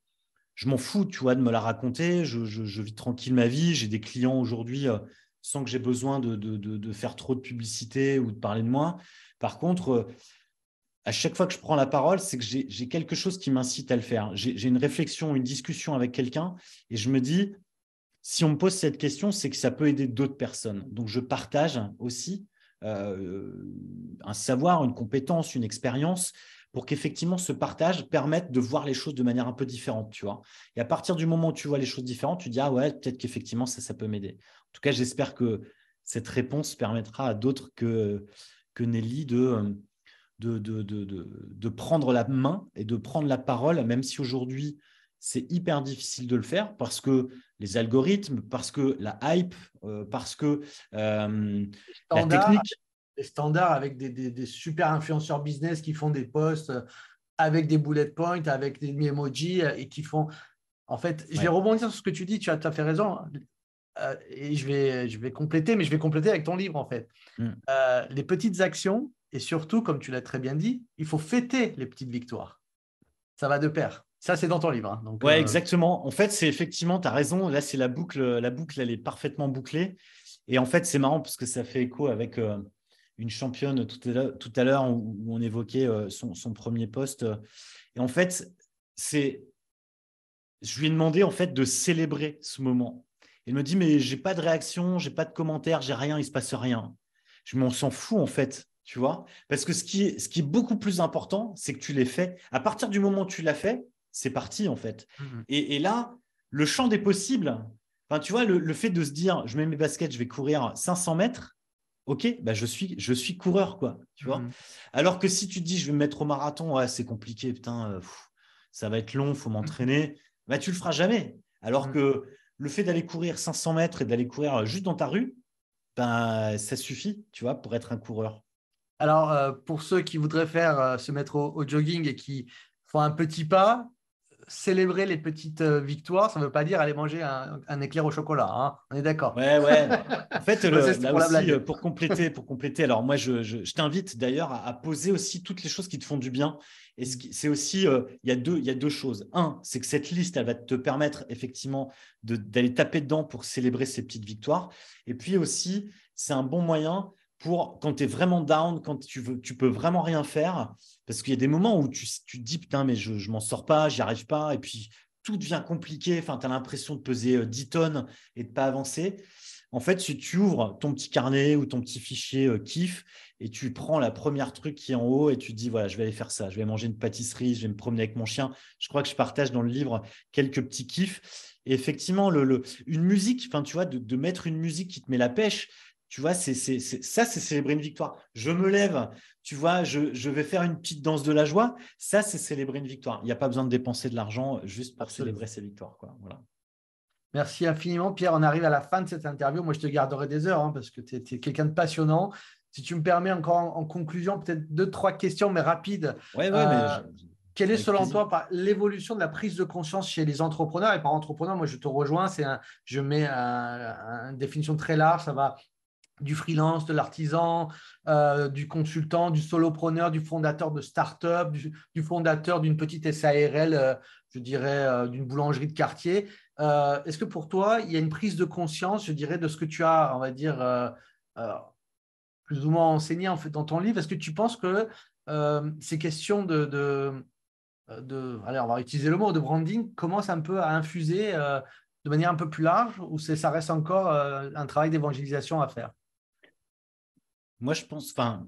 Speaker 2: je m'en fous, tu vois, de me la raconter. Je, vis tranquille ma vie. J'ai des clients aujourd'hui. Euh, sans que j'ai besoin de, de, de, faire trop de publicité ou de parler de moi. Par contre, euh, à chaque fois que je prends la parole, c'est que j'ai quelque chose qui m'incite à le faire. J'ai une réflexion, une discussion avec quelqu'un et je me dis, si on me pose cette question, c'est que ça peut aider d'autres personnes. Donc, je partage aussi euh, un savoir, une compétence, une expérience pour qu'effectivement ce partage permette de voir les choses de manière un peu différente, tu vois. Et à partir du moment où tu vois les choses différentes, tu dis ah ouais, peut-être qu'effectivement ça, ça peut m'aider. En tout cas, j'espère que cette réponse permettra à d'autres que, que Nelly de de, prendre la main et de prendre la parole, même si aujourd'hui c'est hyper difficile de le faire parce que les algorithmes,
Speaker 1: parce que la hype, euh, parce que euh, la technique les standards avec des, super influenceurs business qui font des posts euh, avec des bullet points, avec des emojis euh, et qui font. En fait, je vais rebondir sur ce que tu dis, tu as tout à fait raison. Euh, et je vais, je vais compléter, mais je vais compléter avec ton livre en fait. Mm. les petites actions, et surtout, comme tu l'as très bien dit, il faut fêter les petites victoires. Ça va de pair. Ça, c'est dans ton livre. Hein, oui, ouais, exactement. En fait, c'est effectivement, tu as raison. Là, c'est la boucle.
Speaker 2: La boucle, elle est parfaitement bouclée. Et en fait, c'est marrant parce que ça fait écho avec une championne tout à l'heure où, on évoquait euh, son, premier poste. Et en fait, c'est, je lui ai demandé en fait de célébrer ce moment. elle me dit mais j'ai pas de réaction, j'ai pas de commentaire, j'ai rien, il se passe rien. Je m'en s'en fous en fait, tu vois, parce que ce qui est, beaucoup plus important, c'est que tu l'aies fait. À partir du moment où tu l'as fait, c'est parti en fait. Mhm. Et, là, le champ des possibles. Enfin, tu vois, le fait de se dire, je mets mes baskets, je vais courir 500 mètres, ok, bah, je, suis, je suis coureur, quoi. Tu vois mmh. Alors que si tu te dis, je vais me mettre au marathon, ouais, c'est compliqué, putain, euh, ça va être long, faut mmh. m'entraîner, Tu bah tu le feras jamais. Alors mmh. que le fait d'aller courir 500 mètres et d'aller courir euh, juste dans ta rue, ben, ça suffit, tu vois, pour être un coureur.
Speaker 1: Alors, euh, pour ceux qui voudraient faire se mettre au, jogging et qui font un petit pas, célébrer les petites euh, victoires, ça ne veut pas dire aller manger un, éclair au chocolat. Hein. On est d'accord. Ouais, ouais. En fait, pour, euh,
Speaker 2: pour, compléter, pour compléter, alors moi, je, t'invite d'ailleurs à, poser aussi toutes les choses qui te font du bien. Et c'est aussi, euh, il y, a deux, choses. Un, c'est que cette liste, elle va te permettre effectivement d'aller taper dedans pour célébrer ces petites victoires. Et puis aussi, c'est un bon moyen pour quand tu es vraiment down, quand tu veux, peux vraiment rien faire. Parce qu'il y a des moments où tu, tu te dis putain, mais je, je m'en sors pas, j'y arrive pas. Et puis tout devient compliqué. Enfin, tu as l'impression de peser 10 euh, tonnes et de pas avancer. En fait, si tu ouvres ton petit carnet ou ton petit fichier euh, kiff et tu prends la première truc qui est en haut et tu dis voilà, je vais aller faire ça, je vais manger une pâtisserie, je vais me promener avec mon chien. Je crois que je partage dans le livre quelques petits kiffs. Et effectivement, le, une musique, enfin tu vois, de, mettre une musique qui te met la pêche, tu vois, ça, c'est célébrer une victoire. Je me lève, tu vois, je, vais faire une petite danse de la joie. Ça, c'est célébrer une victoire. Il n'y a pas besoin de dépenser de l'argent juste pour célébrer ces victoires. Voilà.
Speaker 1: Merci infiniment, Pierre. On arrive à la fin de cette interview. Moi, je te garderai des heures hein, parce que tu es, quelqu'un de passionnant. Si tu me permets encore en, conclusion, peut-être deux, trois questions, mais rapides. Oui, oui. mais euh, Quelle est, selon toi, l'évolution de la prise de conscience chez les entrepreneurs Et par entrepreneur, moi, je te rejoins. C'est je mets une définition très large. Ça va du freelance, de l'artisan, euh, du consultant, du solopreneur, du fondateur de start-up, du, fondateur d'une petite SARL, euh, je dirais, euh, d'une boulangerie de quartier. Est-ce que pour toi, il y a une prise de conscience, je dirais, de ce que tu as, on va dire, plus ou moins enseigné dans ton livre Est-ce que tu penses que ces questions de, de, allez, on va utiliser le mot, de branding, commencent un peu à infuser de manière un peu plus large ou ça reste encore un travail d'évangélisation à faire moi, je pense, enfin,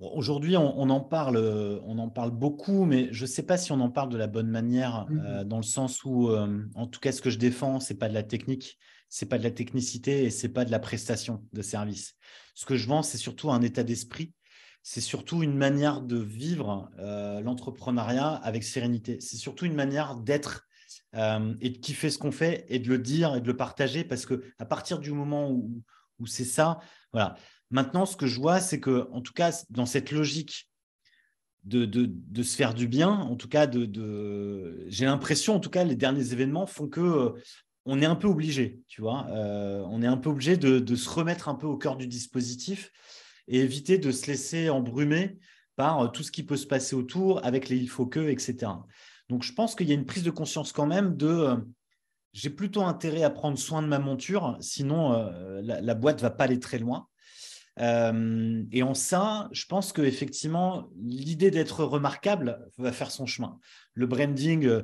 Speaker 2: Aujourd'hui, on, en parle, euh, on en parle beaucoup, mais je ne sais pas si on en parle de la bonne manière, mhm. euh, dans le sens où, euh, en tout cas, ce que je défends, ce n'est pas de la technique, ce n'est pas de la technicité et ce n'est pas de la prestation de service. Ce que je vends, c'est surtout un état d'esprit, c'est surtout une manière de vivre l'entrepreneuriat avec sérénité. C'est surtout une manière d'être et de kiffer ce qu'on fait et de le dire et de le partager, parce que à partir du moment où, où c'est ça, voilà. Maintenant, ce que je vois, c'est que, en tout cas, dans cette logique de, de, se faire du bien, en tout cas, j'ai l'impression, en tout cas, les derniers événements font que euh, on est un peu obligé, tu vois, euh, on est un peu obligé de, se remettre un peu au cœur du dispositif et éviter de se laisser embrumer par euh, tout ce qui peut se passer autour avec les il faut que, etc. Donc, je pense qu'il y a une prise de conscience quand même de j'ai plutôt intérêt à prendre soin de ma monture, sinon la, la boîte va pas aller très loin. Euh, et en ça, je pense que effectivement, l'idée d'être remarquable va faire son chemin. Le branding, euh,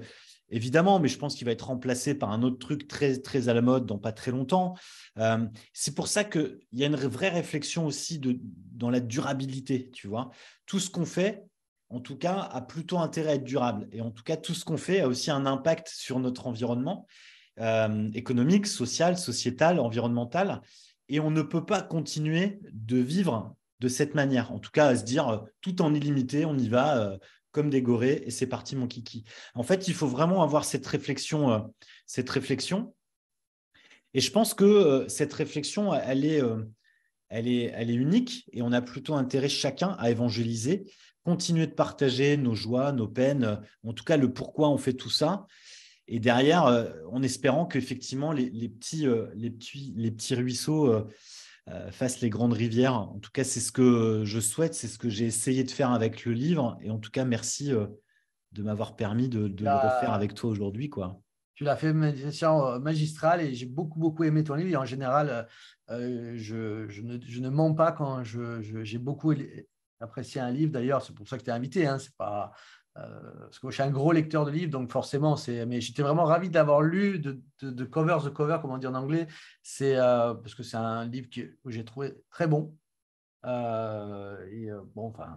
Speaker 2: évidemment, mais je pense qu'il va être remplacé par un autre truc très très à la mode dans pas très longtemps. Euh, c'est pour ça qu'il y a une vraie réflexion aussi de, dans la durabilité. Tu vois, tout ce qu'on fait, en tout cas, a plutôt intérêt à être durable. Et en tout cas, tout ce qu'on fait a aussi un impact sur notre environnement. économique, social, sociétal, environnemental et on ne peut pas continuer de vivre de cette manière. En tout cas, à se dire euh, tout en illimité, on y va euh, comme des gorées et c'est parti mon kiki. En fait, il faut vraiment avoir cette réflexion, euh, cette réflexion. Et je pense que cette réflexion, elle elle est unique et on a plutôt intérêt chacun à évangéliser, continuer de partager nos joies, nos peines, en tout cas le pourquoi on fait tout ça. Et derrière, euh, en espérant qu'effectivement les, petits, euh, les, petits, les petits ruisseaux euh, fassent les grandes rivières. En tout cas, c'est ce que je souhaite, c'est ce que j'ai essayé de faire avec le livre. Et en tout cas, merci de m'avoir permis de, le refaire avec toi aujourd'hui. quoi
Speaker 1: tu l'as fait Magistral, magistrale et j'ai beaucoup, beaucoup aimé ton livre. en général, je, ne, mens pas quand j'ai beaucoup apprécié un livre. D'ailleurs, c'est pour ça que tu es invité. Hein. pas, euh, parce que je suis un gros lecteur de livres, donc forcément, c'est. Mais j'étais vraiment ravi d'avoir lu de, cover the cover, comment dire en anglais. C'est euh, parce que c'est un livre que, j'ai trouvé très bon. Euh, et bon, enfin,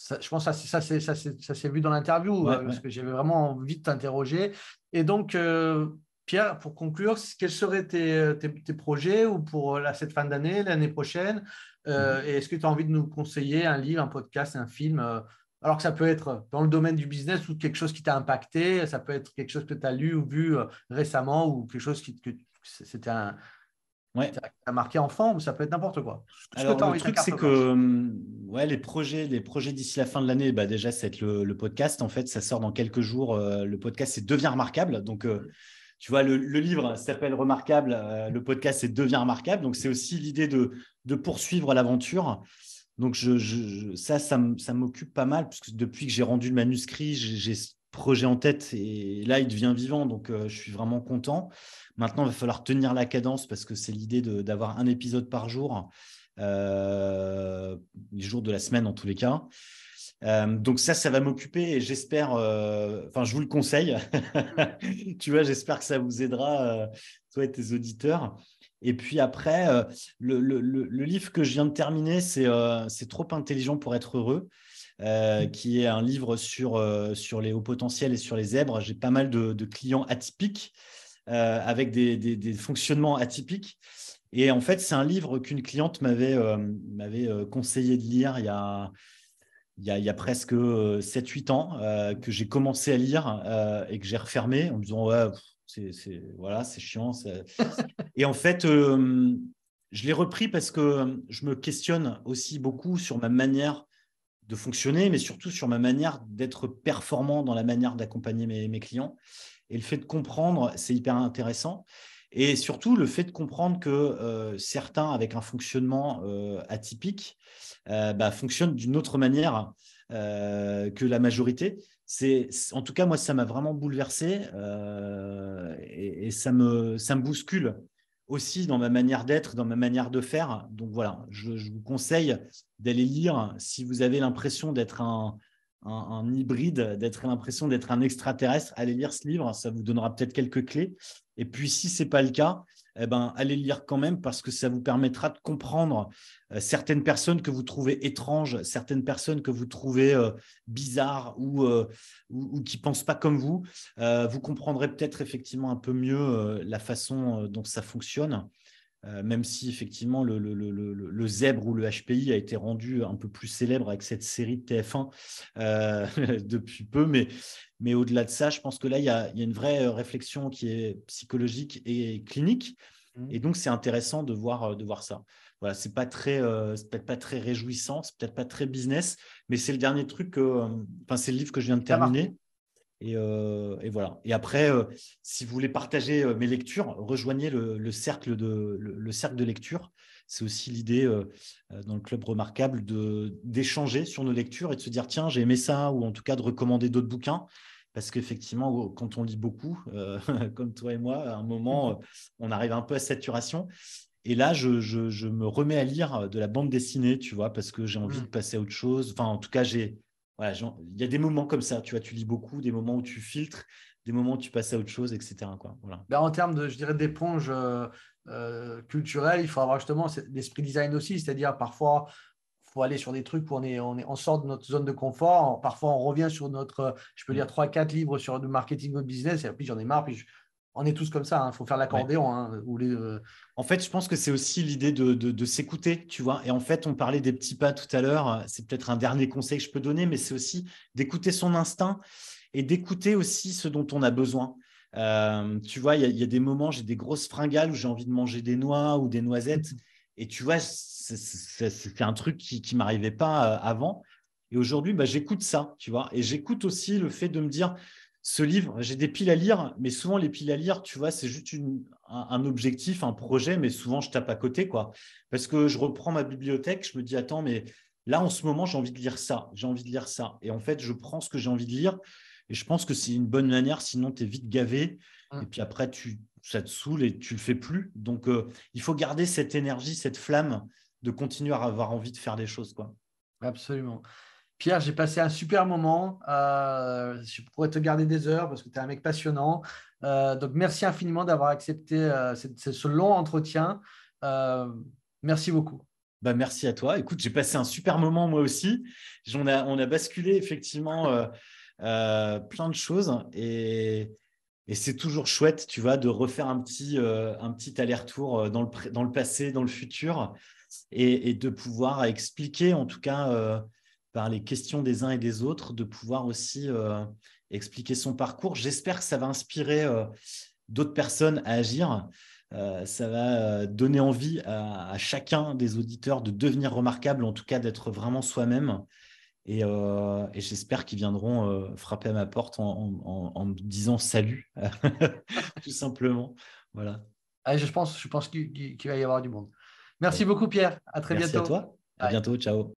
Speaker 1: je pense que ça, ça, s'est vu dans l'interview parce que j'avais vraiment envie de t'interroger. Et donc, Pierre, pour conclure, quels seraient tes, projets ou pour cette fin d'année, l'année prochaine mhm. Et est-ce que tu as envie de nous conseiller un livre, un podcast, un film alors que ça peut être dans le domaine du business ou quelque chose qui t'a impacté, ça peut être quelque chose que tu as lu ou vu euh, récemment ou quelque chose qui, que c'était un, marqué enfant ou ça peut être n'importe quoi. le truc, c'est
Speaker 2: que ouais, les projets, les projets d'ici la fin de l'année, bah, déjà, c'est le, podcast. En fait, ça sort dans quelques jours. Euh, le podcast, c'est Devient Remarquable. Donc, euh, tu vois, le, livre s'appelle Remarquable. le podcast, c'est Devient Remarquable. Donc, c'est aussi l'idée de, de poursuivre l'aventure donc je, ça, ça, m'occupe pas mal, puisque depuis que j'ai rendu le manuscrit, j'ai ce projet en tête et là, il devient vivant. Donc euh, je suis vraiment content. Maintenant, il va falloir tenir la cadence parce que c'est l'idée d'avoir un épisode par jour, euh, les jours de la semaine en tous les cas. Euh, donc ça, ça va m'occuper et j'espère, enfin je vous le conseille, tu vois, j'espère que ça vous aidera, toi et tes auditeurs. Et puis après, euh, le, livre que je viens de terminer, c'est euh, C'est Trop intelligent pour être heureux, euh, mm. qui est un livre sur, les hauts potentiels et sur les zèbres. J'ai pas mal de, clients atypiques, avec des, fonctionnements atypiques. Et en fait, c'est un livre qu'une cliente m'avait conseillé de lire il y a, presque 7-8 ans que j'ai commencé à lire et que j'ai refermé en me disant c'est voilà, c'est chiant, et en fait, euh, je l'ai repris parce que euh, je me questionne aussi beaucoup sur ma manière de fonctionner, mais surtout sur ma manière d'être performant dans la manière d'accompagner mes, clients. Et le fait de comprendre, c'est hyper intéressant. Et surtout, le fait de comprendre que euh, certains, avec un fonctionnement atypique, bah, fonctionnent d'une autre manière que la majorité. C'est, en tout cas, moi, ça m'a vraiment bouleversé et, et, ça, me, ça me bouscule aussi dans ma manière d'être, dans ma manière de faire. Donc voilà, je, vous conseille d'aller lire si vous avez l'impression d'être un, hybride, d'être l'impression d'être un extraterrestre. Allez lire ce livre, ça vous donnera peut-être quelques clés. Et puis si c'est pas le cas, eh ben, allez lire quand même parce que ça vous permettra de comprendre euh, certaines personnes que vous trouvez étranges, certaines personnes que vous trouvez euh, bizarres ou, euh, qui ne pensent pas comme vous. vous comprendrez peut-être effectivement un peu mieux la façon dont ça fonctionne. Euh, même si effectivement le, Zèbre ou le HPI a été rendu un peu plus célèbre avec cette série de TF1 euh, depuis peu, mais, mais au-delà de ça, je pense que là, il y, a, une vraie euh, réflexion qui est psychologique et clinique, mm. et donc c'est intéressant de voir, de voir ça. Voilà, c'est pas très, peut-être pas très réjouissant, c'est peut-être pas très business, mais c'est le dernier truc, enfin c'est le livre que je viens de terminer. Euh, et, voilà. Et après, euh, si vous voulez partager euh, mes lectures, rejoignez le, cercle, de, le, cercle de lecture. C'est aussi l'idée dans le club remarquable d'échanger sur nos lectures et de se dire tiens, j'ai aimé ça, ou en tout cas de recommander d'autres bouquins. Parce qu'effectivement, oh, quand on lit beaucoup, comme toi et moi, à un moment, mm-hmm. on arrive un peu à saturation. Et là, je, je, je, me remets à lire de la bande dessinée, tu vois, parce que j'ai envie mm. de passer à autre chose. Enfin, en tout cas, j'ai il y a des moments comme ça, tu vois, tu lis beaucoup, des moments où tu filtres, des moments où tu passes à autre chose, etc.
Speaker 1: Bah, en termes de, je d'éponge euh, euh, culturelle, il faut avoir justement l'esprit design aussi, c'est-à-dire parfois il faut aller sur des trucs où on, est, on, est, sort de notre zone de confort. Parfois, on revient sur notre, euh, je peux mm. lire 3-4 livres sur le marketing ou business, et puis j'en ai marre, puis je, on est tous comme ça, il hein. faut faire l'accordéon. Hein.
Speaker 2: Euh, en fait, je pense que c'est aussi l'idée de, s'écouter, tu vois. Et en fait, on parlait des petits pas tout à l'heure, c'est peut-être un dernier conseil que je peux donner, mais c'est aussi d'écouter son instinct et d'écouter aussi ce dont on a besoin. Euh, tu vois, il y, a des moments, j'ai des grosses fringales où j'ai envie de manger des noix ou des noisettes. Mm. Et tu vois, c'est un truc qui ne m'arrivait pas euh, avant. Et aujourd'hui, bah, j'écoute ça, tu vois. Et j'écoute aussi le fait de me dire, ce livre, j'ai des piles à lire, mais souvent les piles à lire, tu vois, c'est juste un, objectif, un projet, mais souvent je tape à côté, quoi. Parce que je reprends ma bibliothèque, je me dis, attends, mais là, en ce moment, j'ai envie de lire ça, j'ai envie de lire ça. Et en fait, je prends ce que j'ai envie de lire, et je pense que c'est une bonne manière, sinon tu es vite gavé, mmh. et puis après, tu, ça te saoule et tu le fais plus. Donc, euh, il faut garder cette énergie, cette flamme de continuer à avoir envie de faire des choses,
Speaker 1: quoi. Absolument. Pierre, j'ai passé un super moment. Euh, je pourrais te garder des heures parce que tu es un mec passionnant. Euh, donc, merci infiniment d'avoir accepté euh, ce long entretien. merci beaucoup.
Speaker 2: Bah, merci à toi. Écoute, j'ai passé un super moment moi aussi. On a, on a basculé effectivement plein de choses et, et c'est toujours chouette, tu vois, de refaire un petit, un petit aller-retour dans le, dans le passé, dans le futur et, et de pouvoir expliquer en tout cas par les questions des uns et des autres, de pouvoir aussi euh, expliquer son parcours. J'espère que ça va inspirer euh, d'autres personnes à agir. Euh, ça va donner envie à, chacun des auditeurs de devenir remarquable, en tout cas d'être vraiment soi-même. Et, j'espère qu'ils viendront frapper à ma porte en, me disant salut,
Speaker 1: tout simplement. Voilà. Ah, je pense, je pense qu'il va y avoir du monde. Merci beaucoup, Pierre. À très bientôt. Merci à toi.
Speaker 2: À bientôt. Ciao.